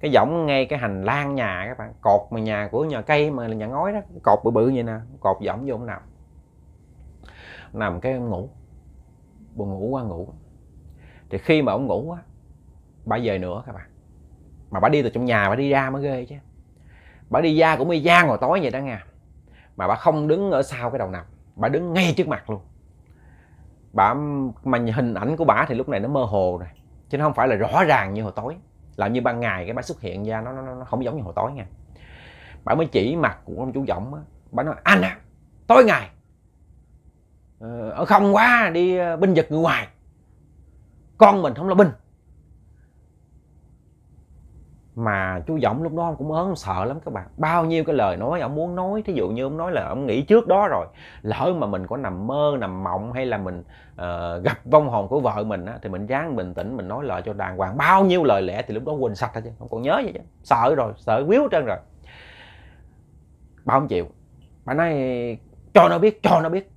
cái giọng ngay cái hành lang nhà các bạn cột mà nhà của nhà cây mà là nhà ngói đó cột bự bự vậy nè cột giọng vô ông nằm nằm cái ông ngủ buồn ngủ qua ngủ thì khi mà ông ngủ á bà về nữa các bạn mà bà đi từ trong nhà bà đi ra mới ghê chứ bà đi ra cũng y ra hồi tối vậy đó nha mà bà không đứng ở sau cái đầu nằm bà đứng ngay trước mặt luôn bà mà hình ảnh của bà thì lúc này nó mơ hồ rồi chứ nó không phải là rõ ràng như hồi tối là như ban ngày cái bà xuất hiện ra nó nó, nó không giống như hồi tối nha bà mới chỉ mặt của ông chú giọng á bà nói anh à tối ngày ờ, ở không quá đi ờ, binh giật người ngoài con mình không là binh mà chú giọng lúc đó ông cũng ớn sợ lắm các bạn bao nhiêu cái lời nói ông muốn nói thí dụ như ông nói là ông nghĩ trước đó rồi lỡ mà mình có nằm mơ nằm mộng hay là mình uh, gặp vong hồn của vợ mình á, thì mình ráng bình tĩnh mình nói lời cho đàng hoàng bao nhiêu lời lẽ thì lúc đó quên sạch hết chứ không còn nhớ gì chứ sợ rồi sợ quýu trơn rồi bà không chịu bà nói cho nó biết cho nó biết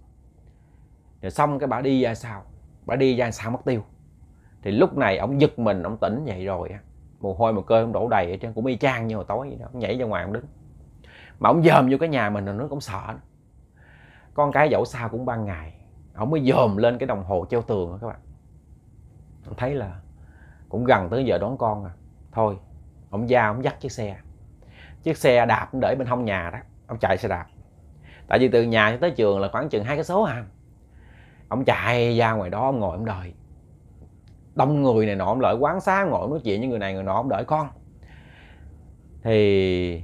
rồi xong cái bà đi ra sao bà đi ra sao mất tiêu thì lúc này ông giật mình ông tỉnh dậy rồi á mồ hôi một cơ không đổ đầy ở trên cũng y chang như hồi tối vậy đó ông nhảy ra ngoài ông đứng mà ông dòm vô cái nhà mình rồi nó cũng sợ con cái dẫu sao cũng ban ngày ông mới dòm lên cái đồng hồ treo tường đó các bạn ông thấy là cũng gần tới giờ đón con rồi à. thôi ông ra ông dắt chiếc xe chiếc xe đạp cũng để bên hông nhà đó ông chạy xe đạp tại vì từ nhà tới trường là khoảng chừng hai cái số à ông chạy ra ngoài đó ông ngồi ông đợi đông người này nọ ông lợi quán xá ngồi nói chuyện với người này người nọ ông đợi con thì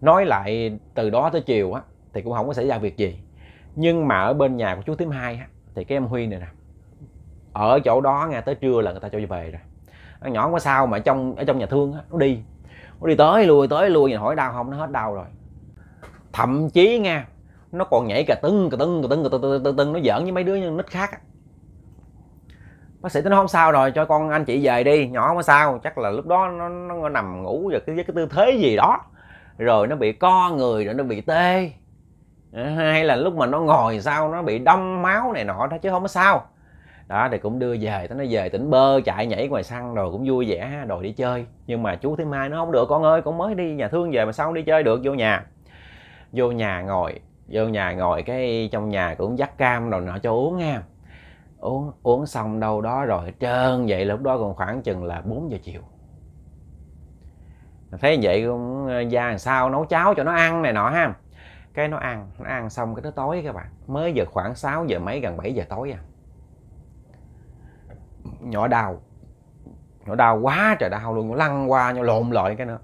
nói lại từ đó tới chiều á thì cũng không có xảy ra việc gì nhưng mà ở bên nhà của chú thím hai á thì cái em huy này nè ở chỗ đó nghe tới trưa là người ta cho về rồi con nhỏ không có sao mà trong ở trong nhà thương á nó đi nó đi tới lui tới lui hỏi đau không nó hết đau rồi thậm chí nghe nó còn nhảy cà tưng cà tưng cà tưng cà tưng nó giỡn với mấy đứa nít khác bác sĩ tính không sao rồi cho con anh chị về đi nhỏ không có sao chắc là lúc đó nó, nó, nằm ngủ và cái, cái tư thế gì đó rồi nó bị co người rồi nó bị tê ờ, hay là lúc mà nó ngồi sao nó bị đông máu này nọ đó chứ không có sao đó thì cũng đưa về tới nó về tỉnh bơ chạy nhảy ngoài săn rồi cũng vui vẻ đòi đi chơi nhưng mà chú thứ mai nó không được con ơi con mới đi nhà thương về mà sao không đi chơi được vô nhà vô nhà ngồi vô nhà ngồi cái trong nhà cũng dắt cam rồi nọ cho uống nha uống uống xong đâu đó rồi trơn vậy lúc đó còn khoảng chừng là 4 giờ chiều thấy vậy cũng ra ờ, làm sao nấu cháo cho nó ăn này nọ ha cái nó ăn nó ăn xong cái nó tối các bạn mới giờ khoảng 6 giờ mấy gần 7 giờ tối à nhỏ đau nhỏ đau quá trời đau luôn nó lăn qua nó lộn lại cái nữa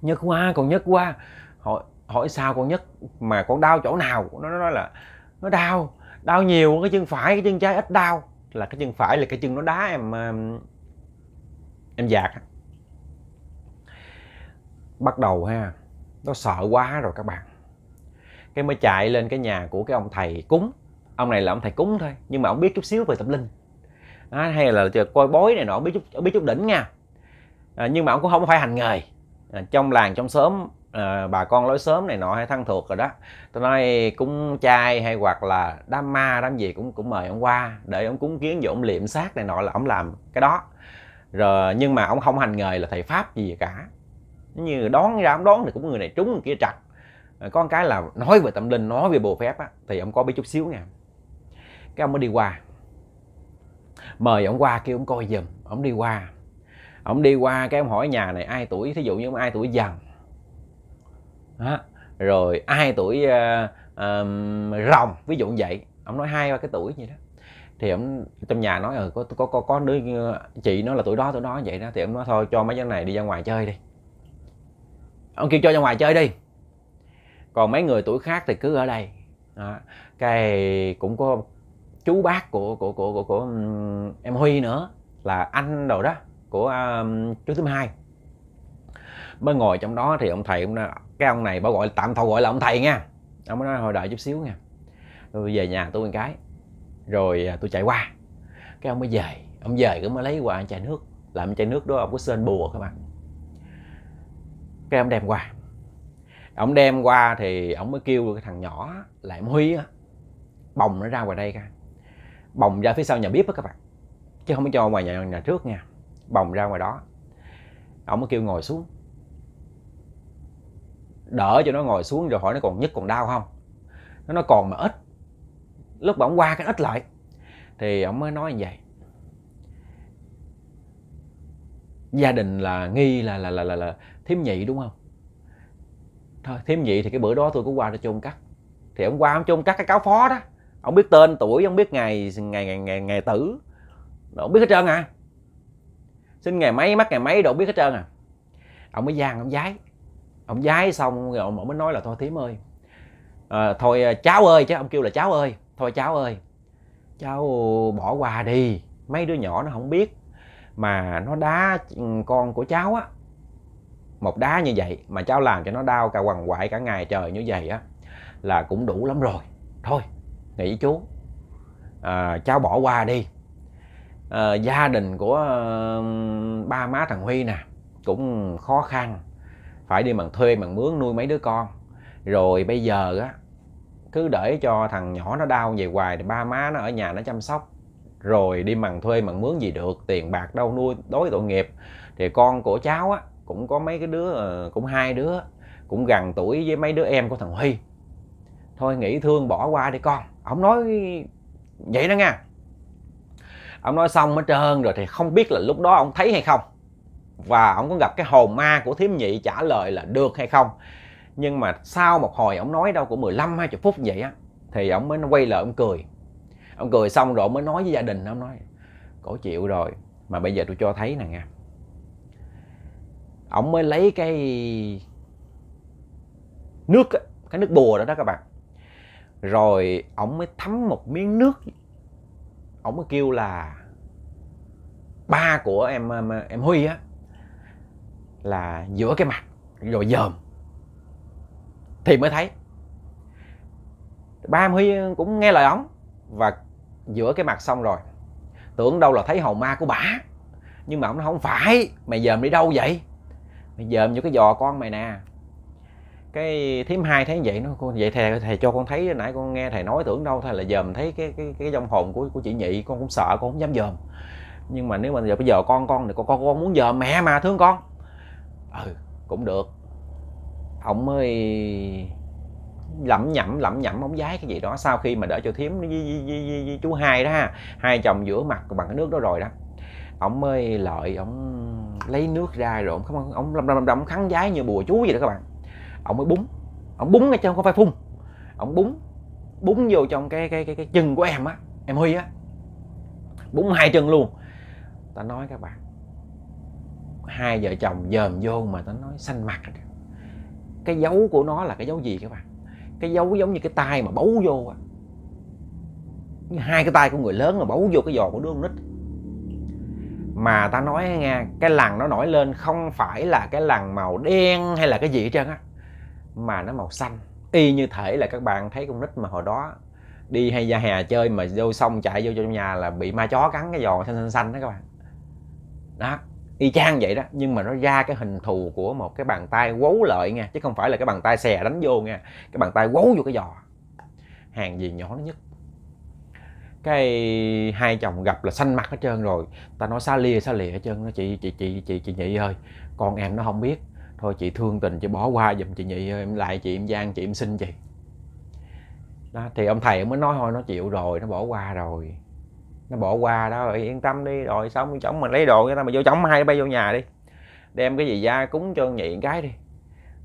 nhức quá còn nhức quá hỏi hỏi sao con nhức mà con đau chỗ nào nó nói là nó đau đau nhiều cái chân phải cái chân trái ít đau là cái chân phải là cái chân nó đá em em dạt bắt đầu ha nó sợ quá rồi các bạn cái mới chạy lên cái nhà của cái ông thầy cúng ông này là ông thầy cúng thôi nhưng mà ông biết chút xíu về tâm linh à, hay là coi bói này nọ biết chút biết chút đỉnh nha à, nhưng mà ông cũng không phải hành nghề à, trong làng trong xóm à, bà con lối sớm này nọ hay thân thuộc rồi đó tôi nói cúng chay hay hoặc là đám ma đám gì cũng cũng mời ông qua để ông cúng kiến rồi ông liệm xác này nọ là ông làm cái đó rồi nhưng mà ông không hành nghề là thầy pháp gì cả như đón ra ông đón thì cũng người này trúng người kia trật có một cái là nói về tâm linh nói về bồ phép á, thì ông có biết chút xíu nha cái ông mới đi qua mời ông qua kêu ông coi giùm ông đi qua ông đi qua cái ông hỏi nhà này ai tuổi thí dụ như ông ai tuổi dần đó. rồi ai tuổi uh, um, rồng ví dụ như vậy ông nói hai ba cái tuổi gì đó thì ông trong nhà nói ừ, có có có có đứa ờ, chị nó là tuổi đó tuổi đó vậy đó thì ông nói thôi cho mấy đứa này đi ra ngoài chơi đi ông kêu cho ra ngoài chơi đi còn mấy người tuổi khác thì cứ ở đây đó. cái cũng có chú bác của của của của, của um, em Huy nữa là anh đồ đó của um, chú thứ hai mới ngồi trong đó thì ông thầy ông nói, cái ông này bảo gọi tạm thôi gọi là ông thầy nha ông mới nói hồi đợi chút xíu nha tôi về nhà tôi một cái rồi à, tôi chạy qua cái ông mới về ông về cũng mới lấy qua chai nước làm chai nước đó ông có sên bùa các bạn cái ông đem qua ông đem qua thì ông mới kêu cái thằng nhỏ là em huy á bồng nó ra ngoài đây ra bồng ra phía sau nhà bếp á các bạn chứ không có cho ngoài nhà nhà trước nha bồng ra ngoài đó ông mới kêu ngồi xuống đỡ cho nó ngồi xuống rồi hỏi nó còn nhức còn đau không nó nói còn mà ít lúc mà qua cái ít lại thì ông mới nói như vậy gia đình là nghi là là là là, là thím nhị đúng không thôi thím nhị thì cái bữa đó tôi cũng qua để chôn cắt thì ông qua ông chôn cắt cái cáo phó đó ông biết tên tuổi ông biết ngày ngày ngày ngày, ngày tử đâu biết hết trơn à xin ngày mấy mắc ngày mấy đâu biết hết trơn à ông mới giang ông giái ông giái xong rồi ông mới nói là thôi thím ơi à, thôi ờ, cháu ơi chứ ông kêu là cháu ơi thôi cháu ơi cháu bỏ qua đi mấy đứa nhỏ nó không biết mà nó đá ừ, con của cháu á một đá như vậy mà cháu làm cho nó đau cả quằn quại cả ngày trời như vậy á là cũng đủ lắm rồi thôi nghĩ chú à, cháu bỏ qua đi à, gia đình của uh, ba má thằng huy nè cũng khó khăn phải đi bằng thuê bằng mướn nuôi mấy đứa con rồi bây giờ á cứ để cho thằng nhỏ nó đau về hoài thì ba má nó ở nhà nó chăm sóc rồi đi bằng thuê bằng mướn gì được tiền bạc đâu nuôi đối tội nghiệp thì con của cháu á cũng có mấy cái đứa ờ, cũng hai đứa cũng gần tuổi với mấy đứa em của thằng huy thôi nghĩ thương bỏ qua đi con ông nói vậy đó nha ông nói xong hết trơn rồi thì không biết là lúc đó ông thấy hay không và ông có gặp cái hồn ma của thiếm nhị trả lời là được hay không nhưng mà sau một hồi ông nói đâu cũng 15 20 phút vậy á thì ông mới quay lại ông cười ông cười xong rồi mới nói với gia đình ông nói cổ chịu rồi mà bây giờ tôi cho thấy nè nghe ông mới lấy cái nước cái nước bùa đó đó các bạn rồi ông mới thấm một miếng nước ông mới kêu là ba của em em, em huy á là giữa cái mặt rồi dòm thì mới thấy ba huy cũng nghe lời ổng và giữa cái mặt xong rồi tưởng đâu là thấy hầu ma của bả nhưng mà ông nó không phải mày dòm đi đâu vậy mày dòm vô cái giò con mày nè cái thím hai thấy vậy nó vậy thầy thầy cho con thấy nãy con nghe thầy nói tưởng đâu thầy là dòm thấy cái cái cái dòng hồn của của chị nhị con cũng sợ con không dám dòm nhưng mà nếu mà giờ bây giờ con con thì con con, con muốn dòm mẹ mà thương con ừ cũng được ổng mới lẩm nhẩm lẩm nhẩm bóng giái cái gì đó sau khi mà đỡ cho thím với, với, với, với, với chú hai đó ha hai chồng giữa mặt bằng cái nước đó rồi đó ổng mới lợi ổng lấy nước ra rồi ổng không ổng lầm lầm lâm khắn giái như bùa chú vậy đó các bạn ổng mới búng ổng búng ngay trong không phải phun ổng búng búng vô trong cái cái cái cái chân của em á em huy á búng hai chân luôn ta nói các bạn hai vợ chồng dòm vô mà nó nói xanh mặt cái dấu của nó là cái dấu gì các bạn cái dấu giống như cái tay mà bấu vô à. hai cái tay của người lớn mà bấu vô cái giò của đứa con nít mà ta nói nghe cái lằn nó nổi lên không phải là cái lằn màu đen hay là cái gì hết trơn á mà nó màu xanh y như thể là các bạn thấy con nít mà hồi đó đi hay ra hè chơi mà vô xong chạy vô trong nhà là bị ma chó cắn cái giò xanh xanh xanh đó các bạn đó y chang vậy đó nhưng mà nó ra cái hình thù của một cái bàn tay quấu lợi nha chứ không phải là cái bàn tay xè đánh vô nha cái bàn tay quấu vô cái giò hàng gì nhỏ nhất cái hai chồng gặp là xanh mặt hết trơn rồi ta nói xa lìa xa lìa hết trơn nó chị chị chị chị chị nhị ơi con em nó không biết thôi chị thương tình chị bỏ qua giùm chị nhị ơi em lại chị em giang chị em xin chị đó thì ông thầy mới nói thôi nó chịu rồi nó bỏ qua rồi nó bỏ qua đó rồi yên tâm đi rồi xong chồng mình lấy đồ cho tao mà vô chồng hai bay vô nhà đi đem cái gì ra cúng cho nhị cái đi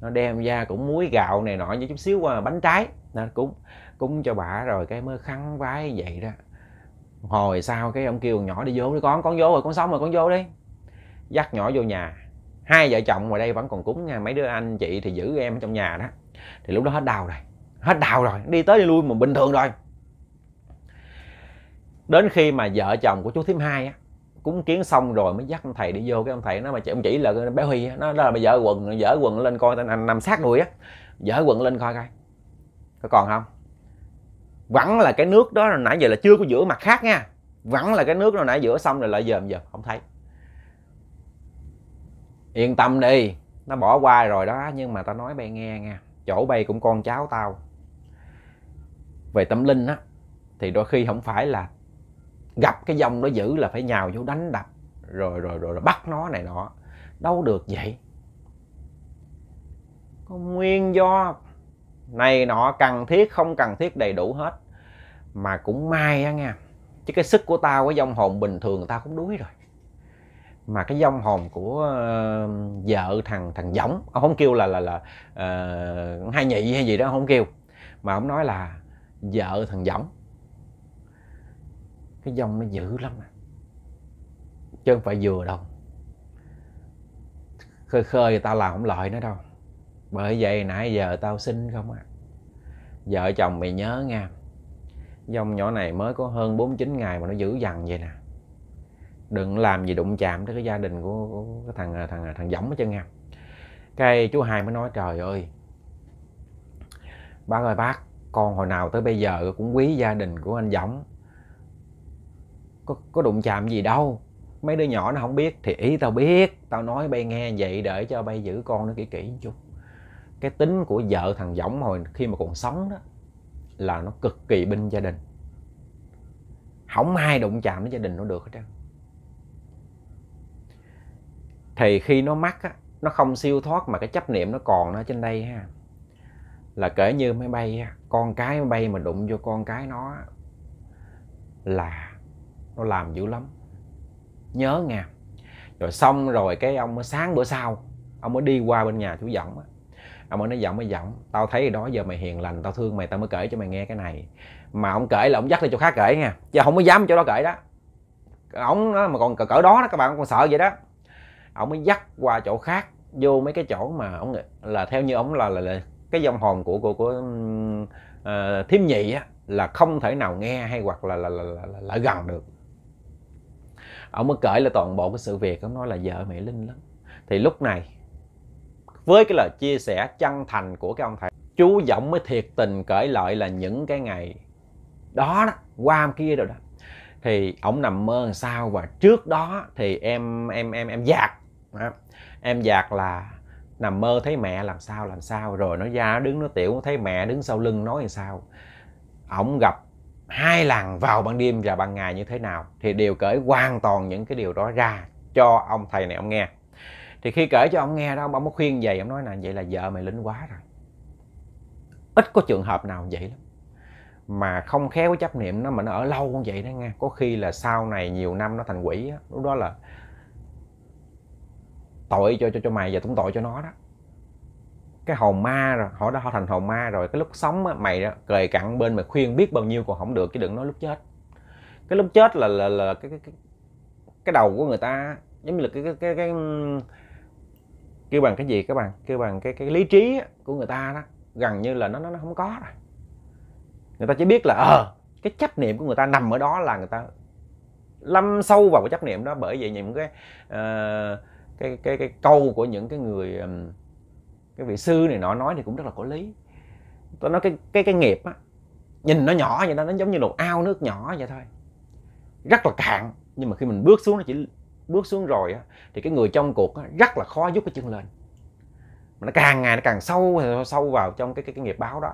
nó đem ra cũng muối gạo này nọ như chút xíu qua à, bánh trái nó cúng cúng cho bà rồi cái mới khăn vái vậy đó hồi sau cái ông kêu nhỏ đi vô đi con con vô rồi con sống rồi con vô đi dắt nhỏ vô nhà hai vợ chồng ngoài đây vẫn còn cúng nha mấy đứa anh chị thì giữ em ở trong nhà đó thì lúc đó hết đau rồi hết đau rồi đi tới đi lui mà bình thường rồi đến khi mà vợ chồng của chú thím hai á cúng kiến xong rồi mới dắt ông thầy đi vô cái ông thầy nó mà chị ông chỉ là bé huy á nó, là bây giờ quần dở quần lên coi tên anh nằm sát đuôi á dở quần lên coi coi có còn không vẫn là cái nước đó nãy giờ là chưa có giữa mặt khác nha vẫn là cái nước nó nãy giữa xong rồi lại dòm dòm không thấy yên tâm đi nó bỏ qua rồi đó nhưng mà tao nói bay nghe nha chỗ bay cũng con cháu tao về tâm linh á thì đôi khi không phải là gặp cái dòng nó dữ là phải nhào vô đánh đập rồi rồi rồi, rồi bắt nó này nọ đâu được vậy có nguyên do này nọ cần thiết không cần thiết đầy đủ hết mà cũng may á nha chứ cái sức của tao cái dông hồn bình thường tao cũng đuối rồi mà cái dông hồn của uh, vợ thằng thằng giống ông không kêu là là là uh, ờ, hai nhị hay gì đó không kêu mà ông nói là vợ thằng giống cái dòng nó dữ lắm à. chứ không phải vừa đâu khơi khơi tao làm không lợi nó đâu bởi vậy nãy giờ tao xin không à vợ chồng mày nhớ nha dòng nhỏ này mới có hơn 49 ngày mà nó dữ dằn vậy nè đừng làm gì đụng chạm tới cái gia đình của, của cái thằng thằng thằng giống hết trơn nha cái chú hai mới nói trời ơi bác ơi bác con hồi nào tới bây giờ cũng quý gia đình của anh giống có, có đụng chạm gì đâu mấy đứa nhỏ nó không biết thì ý tao biết tao nói bay nghe vậy để cho bay giữ con nó kỹ kỹ chút cái tính của vợ thằng võng hồi khi mà còn sống đó là nó cực kỳ binh gia đình không ai đụng chạm đến gia đình nó được hết trơn thì khi nó mắc á, nó không siêu thoát mà cái chấp niệm nó còn nó trên đây ha là kể như máy bay con cái máy bay mà đụng vô con cái nó là nó làm dữ lắm nhớ nghe rồi xong rồi cái ông mới sáng bữa sau ông mới đi qua bên nhà chú giọng á ông mới nói giọng mới giọng tao thấy đó giờ mày hiền lành tao thương mày tao mới kể cho mày nghe cái này mà ông kể là ông dắt đi chỗ khác kể nha chứ không có dám chỗ đó kể đó ổng mà còn cỡ đó đó các bạn còn sợ vậy đó ông mới dắt qua chỗ khác vô mấy cái chỗ mà ông là theo như ông là, là, là cái dòng hồn của của của uh, thím nhị á là không thể nào nghe hay hoặc là là là, là, là gần được ông mới kể là toàn bộ cái sự việc ông nói là vợ mẹ linh lắm thì lúc này với cái lời chia sẻ chân thành của cái ông thầy chú giọng mới thiệt tình cởi lợi là những cái ngày đó, đó qua kia rồi đó thì ổng nằm mơ làm sao và trước đó thì em em em em dạt đó. em dạt là nằm mơ thấy mẹ làm sao làm sao rồi nó ra nó đứng nó tiểu thấy mẹ đứng sau lưng nói làm sao ổng gặp hai làng vào ban đêm và ban ngày như thế nào thì đều cởi hoàn toàn những cái điều đó ra cho ông thầy này ông nghe thì khi kể cho ông nghe đó ông, ông khuyên vậy ông nói là vậy là vợ mày lính quá rồi ít có trường hợp nào vậy lắm mà không khéo chấp niệm nó mà nó ở lâu như vậy đó nghe có khi là sau này nhiều năm nó thành quỷ đó, lúc đó là tội cho cho cho mày và cũng tội cho nó đó cái hồn ma rồi họ đã họ thành hồn ma rồi cái lúc sống á, mày đó cười cặn bên mày khuyên biết bao nhiêu còn không được chứ đừng nói lúc chết cái lúc chết là là, là cái, cái cái cái đầu của người ta giống như là cái cái cái, cái kêu bằng cái gì các bạn kêu bằng cái cái lý trí của người ta đó gần như là nó nó, nó không có rồi người ta chỉ biết là ờ cái chấp niệm của người ta nằm ở đó là người ta lâm sâu vào cái chấp niệm đó bởi vì những cái uh, cái, cái cái câu của những cái người um, cái vị sư này nọ nói thì cũng rất là có lý tôi nói cái cái cái nghiệp á nhìn nó nhỏ vậy đó nó giống như lột ao nước nhỏ vậy thôi rất là cạn nhưng mà khi mình bước xuống nó chỉ bước xuống rồi á thì cái người trong cuộc á, rất là khó giúp cái chân lên mà nó càng ngày nó càng sâu sâu vào trong cái cái, cái nghiệp báo đó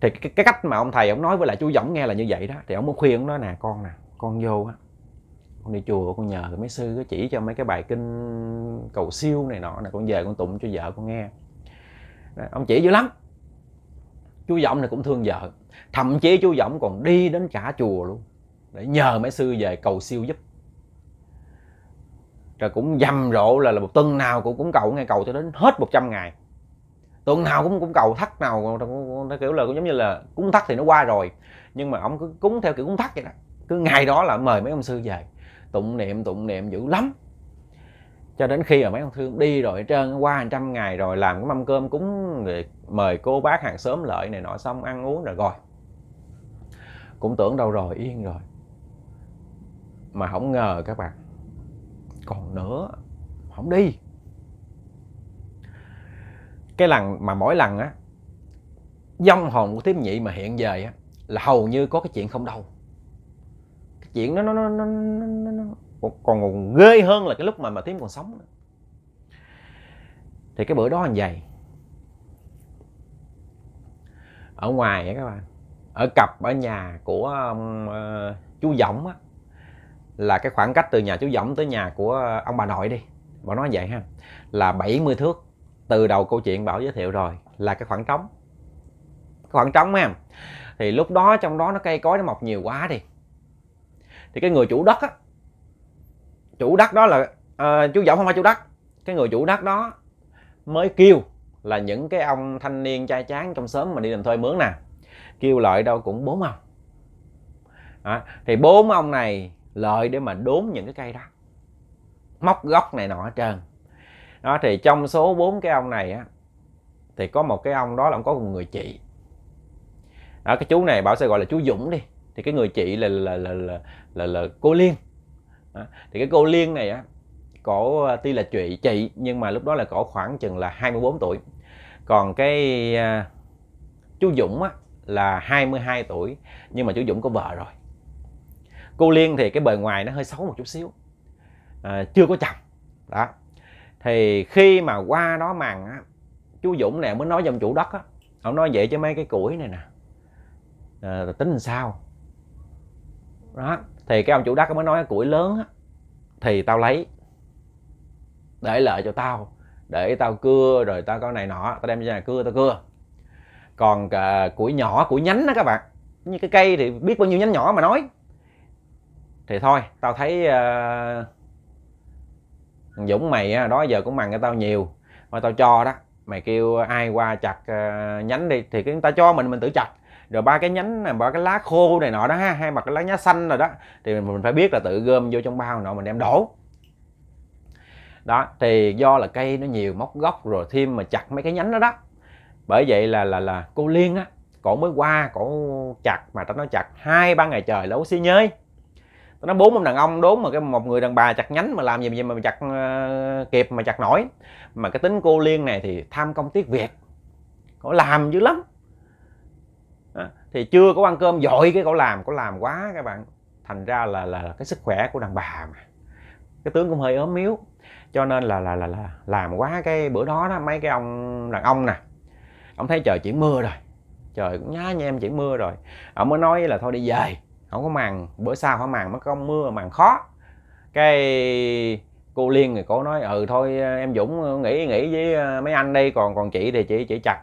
thì cái, cái cách mà ông thầy ông nói với lại chú dõng nghe là như vậy đó thì ông muốn khuyên nó nè con nè con vô á con đi chùa con nhờ mấy sư có chỉ cho mấy cái bài kinh cầu siêu này nọ là con về con tụng cho vợ con nghe ông chỉ dữ lắm chú giọng này cũng thương vợ thậm chí chú giọng còn đi đến cả chùa luôn để nhờ mấy sư về cầu siêu giúp rồi cũng dầm rộ là, là một tuần nào cũng cũng cầu nghe cầu cho đến hết 100 ngày tuần nào cũng cũng cầu thắt nào nó kiểu là cũng giống như là cúng thắt thì nó qua rồi nhưng mà ông cứ cúng theo kiểu cúng thắt vậy đó cứ ngày đó là mời mấy ông sư về tụng niệm tụng niệm dữ lắm cho đến khi mà mấy ông thương đi rồi trơn qua hàng trăm ngày rồi làm cái mâm cơm cúng mời cô bác hàng xóm lợi này nọ xong ăn uống rồi rồi cũng tưởng đâu rồi yên rồi mà không ngờ các bạn còn nữa không đi cái lần mà mỗi lần á dông hồn của tiếp nhị mà hiện về á là hầu như có cái chuyện không đâu chuyện nó nó nó nó, nó, nó còn còn ghê hơn là cái lúc mà mà thím còn sống thì cái bữa đó anh vậy ở ngoài vậy các bạn ở cặp ở nhà của ông, um, uh, ờ, chú giọng á là cái khoảng cách từ nhà chú giọng tới nhà của ông bà nội đi bảo nói vậy ha là 70 thước từ đầu câu chuyện bảo giới thiệu rồi là cái khoảng trống cái khoảng trống em thì lúc đó trong đó nó cây cối nó mọc nhiều quá đi thì cái người chủ đất á chủ đất đó là à, chú dậu không phải chủ đất cái người chủ đất đó mới kêu là những cái ông thanh niên trai tráng trong xóm mà đi làm thuê mướn nè kêu lợi đâu cũng bốn ông à, thì bốn ông này lợi để mà đốn những cái cây đó móc gốc này nọ hết trơn đó thì trong số bốn cái ông này á thì có một cái ông đó là ông có một người chị đó, cái chú này bảo sẽ gọi là chú dũng đi thì cái người chị là là là là là, là cô liên à, thì cái cô liên này á cổ à, tuy là chị chị nhưng mà lúc đó là cổ khoảng chừng là 24 tuổi còn cái uh, chú Dũng á là 22 tuổi nhưng mà chú Dũng có vợ rồi cô Liên thì cái bề ngoài nó hơi xấu một chút xíu à, chưa có chồng đó thì khi mà qua đó màn á chú Dũng nè mới nói với ông chủ đất á ông nói vậy cho mấy cái củi này nè à, tính làm sao đó thì cái ông chủ đất mới nói củi lớn á, thì tao lấy để lợi cho tao để tao cưa rồi tao con này nọ tao đem ra nhà cưa tao cưa còn cả củi nhỏ củi nhánh đó các bạn như cái cây thì biết bao nhiêu nhánh nhỏ mà nói thì thôi tao thấy uh, dũng mày đó giờ cũng mằng cho tao nhiều mà tao cho đó mày kêu ai qua chặt uh, nhánh đi thì cái người ta cho mình mình tự chặt rồi ba cái nhánh này ba cái lá khô này nọ đó ha hay mà cái lá nhá xanh rồi đó thì mình, phải biết là tự gom vô trong bao nọ mình đem đổ đó thì do là cây nó nhiều móc gốc rồi thêm mà chặt mấy cái nhánh đó đó bởi vậy là là là cô liên á cổ mới qua cổ chặt mà tao nói chặt hai ba ngày trời là xí nhơi nó bốn ông đàn ông đốn mà cái một người đàn bà chặt nhánh mà làm gì mà chặt uh, kịp mà chặt nổi mà cái tính cô liên này thì tham công tiếc việc cổ làm dữ lắm thì chưa có ăn cơm dội cái cậu làm cổ làm quá các bạn thành ra là là cái sức khỏe của đàn bà mà cái tướng cũng hơi ốm miếu cho nên là là là, là làm quá cái bữa đó đó mấy cái ông đàn ông nè ông thấy trời chuyển mưa rồi trời cũng nhá nha em chuyển mưa rồi ông mới nói là thôi đi về không có màng bữa sau không màng mất công mưa màng khó cái cô liên thì cô nói ừ thôi em dũng nghỉ nghỉ với ờ, mấy anh đi còn còn chị thì chị chị chặt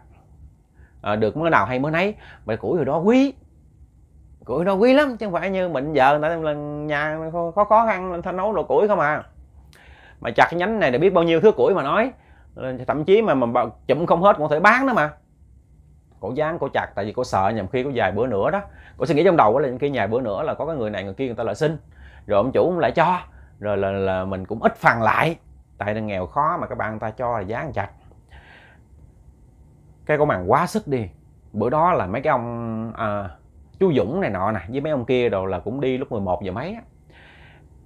à, được mới nào hay mới nấy mà củi hồi đó quý củi đó quý lắm chứ không phải như mình giờ người ta là nhà khó khó khăn lên thanh nấu đồ củi không à mà chặt cái nhánh này để biết bao nhiêu thứ củi mà nói thậm chí mà mà chụm không hết cũng có thể bán nữa mà cổ dán cổ chặt tại vì cô sợ nhầm khi có vài bữa nữa đó cô suy nghĩ trong đầu là những khi nhà bữa nữa là có cái người này người kia người ta lại xin rồi ông chủ cũng lại cho rồi là, là mình cũng ít phần lại tại là nghèo khó mà các bạn ta cho là dán chặt cái con màn quá sức đi bữa đó là mấy cái ông à, chú Dũng này nọ nè với mấy ông kia đồ là cũng đi lúc 11 giờ mấy á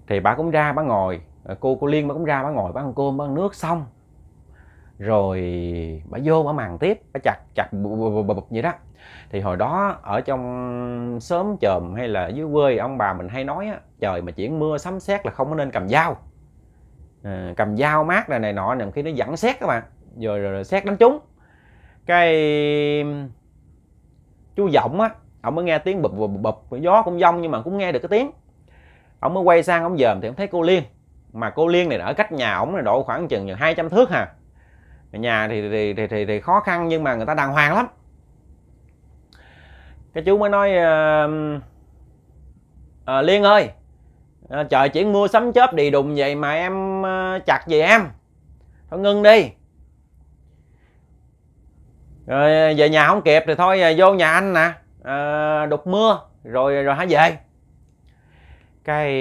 thì bà cũng ra bà ngồi ờ, cô cô Liên bà cũng ra bà ngồi bà ăn cơm bà ăn nước xong rồi bà vô bà màn tiếp bà chặt chặt bụp vậy đó thì hồi đó ở trong sớm chòm hay là dưới quê ông bà mình hay nói á, trời mà chuyển mưa sấm sét là không có nên cầm dao à, cầm dao mát này này nọ này khi nó dẫn xét các bạn rồi rồi, rồi sét đánh trúng cái chú giọng á ông mới nghe tiếng bụp bụp bụp gió cũng dông nhưng mà cũng nghe được cái tiếng ông mới quay sang ông dòm thì ông thấy cô liên mà cô liên này ở cách nhà ổng này độ khoảng chừng 200 thước hà nhà thì thì, thì thì thì khó khăn nhưng mà người ta đàng hoàng lắm cái chú mới nói uh, uh, liên ơi uh, trời chuyển mưa sấm chớp đi đùng vậy mà em uh, chặt gì em thôi ngưng đi rồi à, về nhà không kịp thì thôi à, vô nhà anh nè à, đục mưa rồi à, rồi hả về cái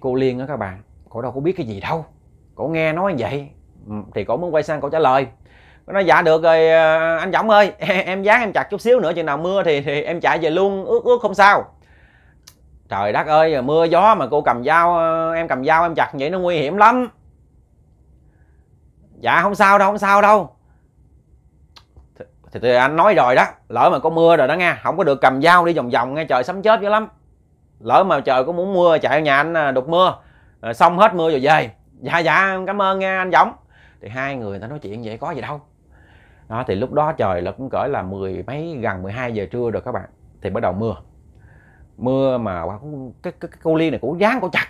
cô liên đó các bạn cổ đâu có biết cái gì đâu cổ nghe nói vậy ừ, thì cổ muốn quay sang cổ trả lời nó nói dạ được rồi anh giọng ơi [laughs] em dán em chặt chút xíu nữa chừng nào mưa thì, thì em chạy về luôn ướt ướt không sao trời đất ơi mưa gió mà cô cầm dao em cầm dao em chặt vậy nó nguy hiểm lắm dạ không sao đâu không sao đâu thì, thì anh nói rồi đó lỡ mà có mưa rồi đó nghe không có được cầm dao đi vòng vòng nghe trời sấm chớp dữ lắm lỡ mà trời có muốn mưa chạy nhà anh à, đục mưa rồi xong hết mưa rồi về dạ dạ cảm ơn nghe anh giống thì hai người, ta nói chuyện vậy có gì đâu đó thì lúc đó trời là cũng cỡ là mười mấy gần 12 giờ trưa rồi các bạn thì bắt đầu mưa mưa mà cái, cái, cái câu ly này cũng dán cổ chặt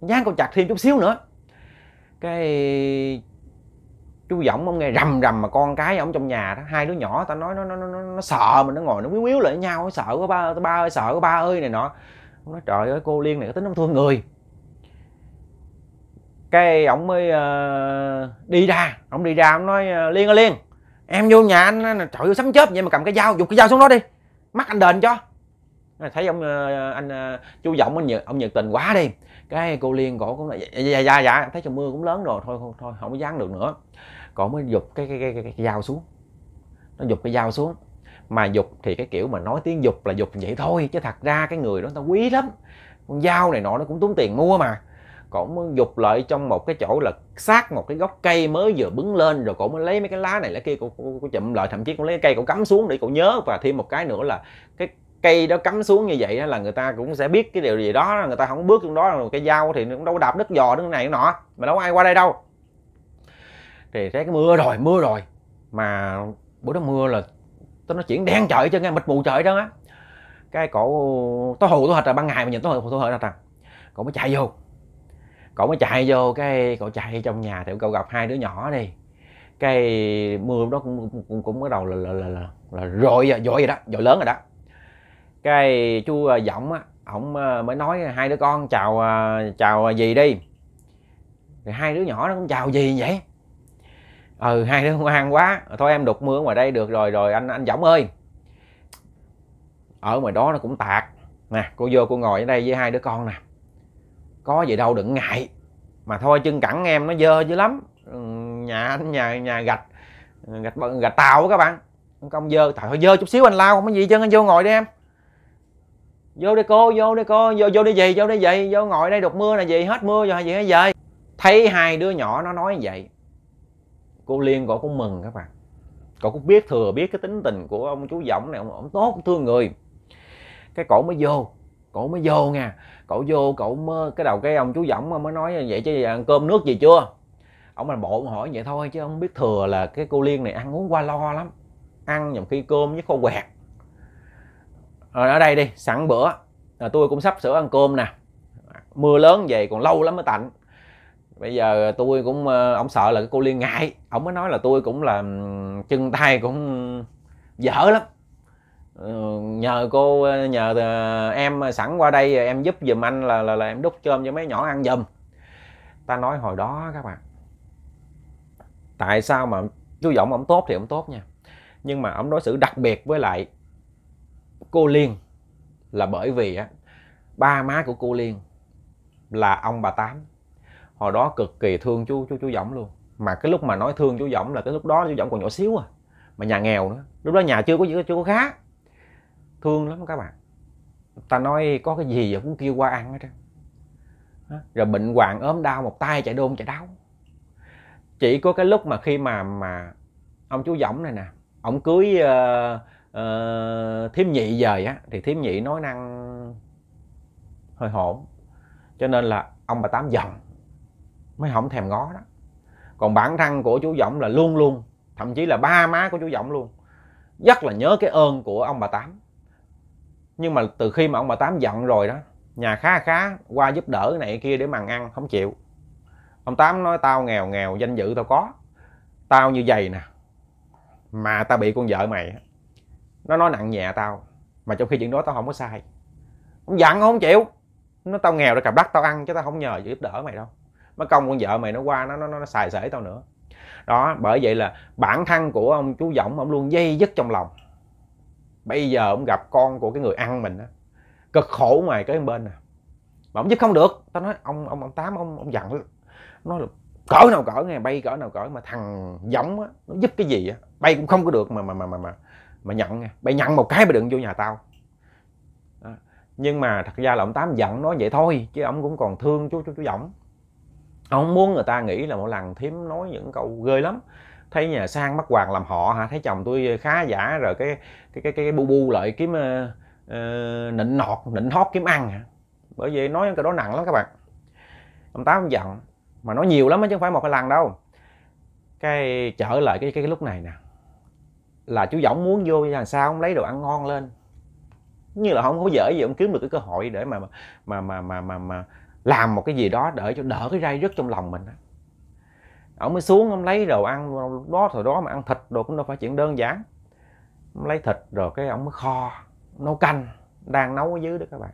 dán cổ chặt thêm chút xíu nữa cái chú giọng ông nghe rầm rầm mà con cái ông trong nhà đó hai đứa nhỏ tao nói nó nó nó nó sợ mà nó ngồi nó quýu quýu lại với nhau nó sợ có ba ba ơi sợ có ba ơi này nọ ông nói trời ơi cô liên này có tính ông thương người cái ông mới uh, đi ra ông đi ra ông nói ờ, liên ơi liên em vô nhà anh trời ơi sắm chớp vậy mà cầm cái dao giục cái dao xuống đó đi mắt anh đền cho thấy ông ờ, anh chú giọng ông nhiệt ông nhiệt tình quá đi cái cô liên cổ cũng là dạ, dạ dạ dạ, dạ. thấy trời mưa cũng lớn rồi thôi thôi, thôi không có dán được nữa cổ mới giục cái cái, cái, cái, cái dao xuống nó giục cái dao xuống mà giục thì cái kiểu mà nói tiếng giục là giục vậy thôi chứ thật ra cái người đó người ta quý lắm con dao này nọ nó cũng tốn tiền mua mà cổ mới giục lại trong một cái chỗ là sát một cái gốc cây mới vừa bứng lên rồi cổ mới lấy mấy cái lá này lá kia cổ, cổ, cổ chụm lại thậm chí cổ lấy cái cây cổ cắm xuống để cổ nhớ và thêm một cái nữa là cái cây đó cắm xuống như vậy là người ta cũng sẽ biết cái điều gì đó người ta không bước trong đó là cái dao thì cũng đâu có đạp đất giò đứa này nọ mà đâu ai qua đây đâu thì thấy cái mưa rồi mưa rồi mà bữa đó mưa là tôi nó chuyển đen trời chứ nghe mịt mù trời đó á cái cổ tối hù tôi hệt là ban ngày mà nhìn tối hù tôi hệt là à cậu mới chạy vô cậu mới chạy vô cái cậu chạy trong nhà thì cậu gặp hai đứa nhỏ đi cái mưa đó cũng cũng, cũng bắt đầu là là là, là, là rồi à, dội rồi đó rồi lớn rồi đó cái chú à, giọng á ổng à, mới nói hai đứa con chào chào gì đi thì hai đứa nhỏ nó cũng chào gì vậy ừ hai đứa ngoan quá thôi em đục mưa ngoài đây được rồi rồi anh anh giỏng ơi ở ngoài đó nó cũng tạc nè cô vô cô ngồi ở đây với hai đứa con nè có gì đâu đừng ngại mà thôi chân cẳng em nó dơ dữ lắm ừ, nhà anh nhà nhà gạch gạch gạch tàu các bạn công dơ tại thôi dơ chút xíu anh lao không có gì chứ anh vô ngồi đi em vô đi cô vô đi cô vô vô đi gì vô đi vậy vô ngồi đây đục mưa là gì hết mưa rồi gì hết về thấy hai đứa nhỏ nó nói vậy cô liên cổ cũng mừng các bạn cổ cũng biết thừa biết cái tính tình của ông chú giọng này ông, ông tốt thương người cái cổ mới vô cổ mới vô nha cổ vô cổ mơ cái đầu cái ông chú giọng mới nói vậy chứ ăn cơm nước gì chưa ông là bộ hỏi vậy thôi chứ ông biết thừa là cái cô liên này ăn uống qua lo lắm ăn nhầm khi cơm với khô quẹt rồi ở đây đi sẵn bữa là tôi cũng sắp sửa ăn cơm nè mưa lớn về còn lâu lắm mới tạnh bây giờ tôi cũng ờ, ông sợ là cái cô liên ngại ông mới nói là tôi cũng là chân tay cũng dở lắm ờ, nhờ cô ờ, nhờ em sẵn qua đây em giúp giùm anh là là, là em đút cơm cho mấy nhỏ ăn giùm ta nói hồi đó các bạn tại sao mà chú giọng ông tốt thì ông tốt nha nhưng mà ông đối xử đặc biệt với lại cô liên là bởi vì á ba má của cô liên là ông bà tám hồi đó cực kỳ thương chú chú chú dõng luôn mà cái lúc mà nói thương chú dõng là cái lúc đó chú dõng còn nhỏ xíu à mà nhà nghèo nữa lúc đó nhà chưa có gì chưa có khá thương lắm các bạn ta nói có cái gì cũng kêu qua ăn hết trơn rồi bệnh hoạn ốm đau một tay chạy đôn chạy đau chỉ có cái lúc mà khi mà mà ông chú dõng này nè ông cưới uh, ờ, uh, ờ, thiếm nhị về á thì thiếm nhị nói năng hơi hổn cho nên là ông bà tám giận mới không thèm ngó đó còn bản thân của chú giọng là luôn luôn thậm chí là ba má của chú giọng luôn rất là nhớ cái ơn của ông bà tám nhưng mà từ khi mà ông bà tám giận rồi đó nhà khá khá qua giúp đỡ này kia để màng ăn không chịu ông tám nói tao nghèo nghèo danh dự tao có tao như vậy nè mà tao bị con vợ mày nó nói nặng nhẹ tao mà trong khi chuyện đó tao không có sai ông giận không chịu nó tao nghèo để cặp đất tao ăn chứ tao không nhờ giúp đỡ mày đâu mới công con vợ mày nó qua nó nó nó xài xể tao nữa đó bởi vậy là bản thân của ông chú giọng ông luôn dây dứt trong lòng bây giờ ông gặp con của cái người ăn mình á cực khổ ngoài cái bên nè mà ông giúp không được tao nói ông ông ông tám ông ông giận nói là cỡ nào cỡ nghe bay cỡ nào cỡ mà thằng giống á nó giúp cái gì á bay cũng không có được mà mà mà mà mà mà nhận nghe bay nhận một cái mà đừng vô nhà tao đó. nhưng mà thật ra là ông tám giận nói vậy thôi chứ ông cũng còn thương chú chú chú giọng không muốn người ta nghĩ là mỗi lần thím nói những câu ghê lắm thấy nhà sang bắt hoàng làm họ hả thấy chồng tôi khá giả rồi cái cái cái cái bu bu lại kiếm uh, nịnh nọt nịnh hót kiếm ăn hả bởi vì nói cái đó nặng lắm các bạn ông tám ông giận mà nói nhiều lắm chứ không phải một cái lần đâu cái trở lại cái cái, lúc này nè là chú dõng muốn vô làm sao ông lấy đồ ăn ngon lên như là không có dễ gì ông kiếm được cái cơ hội để mà mà mà mà mà, mà làm một cái gì đó để cho đỡ cái rai rứt trong lòng mình á, ông mới xuống ông lấy đồ ăn đó thời đó mà ăn thịt đồ cũng đâu phải chuyện đơn giản ông lấy thịt rồi cái ông mới kho nấu canh đang nấu ở dưới đó các bạn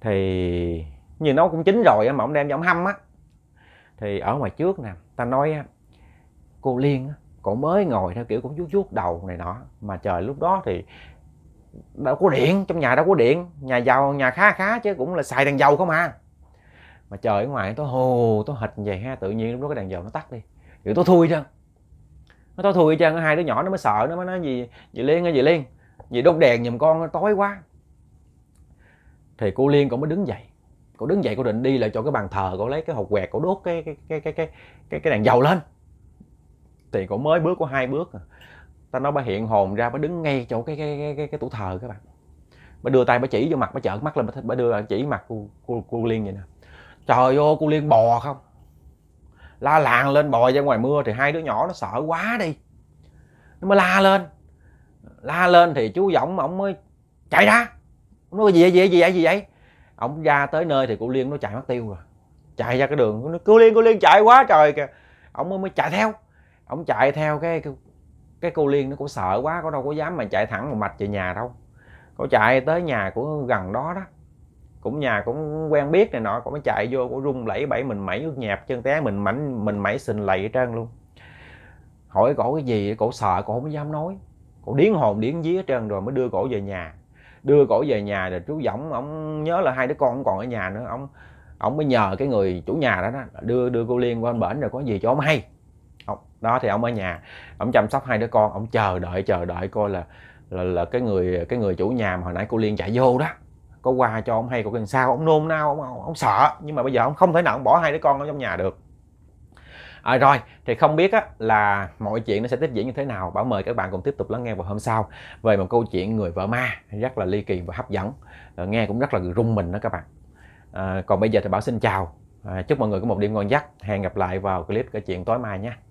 thì như nó cũng chín rồi mà ông đem cho ông hâm á thì ở ngoài trước nè ta nói cô liên cổ mới ngồi theo kiểu cũng vuốt vuốt đầu này nọ mà trời lúc đó thì đâu có điện trong nhà đâu có điện nhà giàu nhà khá khá chứ cũng là xài đèn dầu không à mà trời ở ngoài tôi hồ nó hịch vậy ha tự nhiên lúc đó cái đèn dầu nó tắt đi thì tôi thui chân nó tôi thui chân hai đứa nhỏ nó mới sợ nó mới nói gì vậy liên ơi chị liên vậy đốt đèn giùm con tối quá thì cô liên cũng mới đứng dậy cô đứng dậy cô định đi lại cho cái bàn thờ cô lấy cái hộp quẹt cô đốt cái cái cái cái cái cái, cái đèn dầu lên thì cô mới bước có hai bước à. ta nói bà hiện hồn ra bà đứng ngay chỗ cái cái cái cái, cái tủ thờ các bạn bà đưa tay bà chỉ vô mặt bà trợn mắt lên bà, bà đưa bà chỉ mặt cô cô, cô liên vậy nè trời ơi cô liên bò không la làng lên bò ra ngoài mưa thì hai đứa nhỏ nó sợ quá đi nó mới la lên la lên thì chú giọng ổng mới chạy ra nó nói gì vậy gì vậy gì vậy gì vậy ổng ra tới nơi thì cô liên nó chạy mất tiêu rồi chạy ra cái đường cô liên cô liên chạy quá trời kìa ổng mới, mới chạy theo ổng chạy theo cái cái cô liên nó cũng sợ quá có đâu có dám mà chạy thẳng một mạch về nhà đâu cô chạy tới nhà của gần đó đó cũng nhà cũng quen biết này nọ cũng mới chạy vô cũng rung lẩy bẩy mình mẩy ướt nhẹp chân té mình mảnh mình mẩy sình lầy hết trơn luôn hỏi cổ cái gì cổ sợ cổ không dám nói cổ điến hồn điến dí hết trơn rồi mới đưa cổ về nhà đưa cổ về nhà rồi chú võng ông nhớ là hai đứa con không còn ở nhà nữa ông ông mới nhờ cái người chủ nhà đó, đó đưa đưa cô liên qua bên bển rồi có gì cho ông hay ông, đó thì ông ở nhà ông chăm sóc hai đứa con ông chờ đợi chờ đợi coi là là, là cái người cái người chủ nhà mà hồi nãy cô liên chạy vô đó có quà cho ông hay còn sao ông nôn nao ông, ông, ông sợ nhưng mà bây giờ ông không thể nào ông bỏ hai đứa con ở trong nhà được À, rồi thì không biết á, là mọi chuyện nó sẽ tiếp diễn như thế nào bảo mời các bạn cùng tiếp tục lắng nghe vào hôm sau về một câu chuyện người vợ ma rất là ly kỳ và hấp dẫn à, nghe cũng rất là rung mình đó các bạn à, còn bây giờ thì bảo xin chào à, chúc mọi người có một đêm ngon giấc hẹn gặp lại vào clip cái chuyện tối mai nha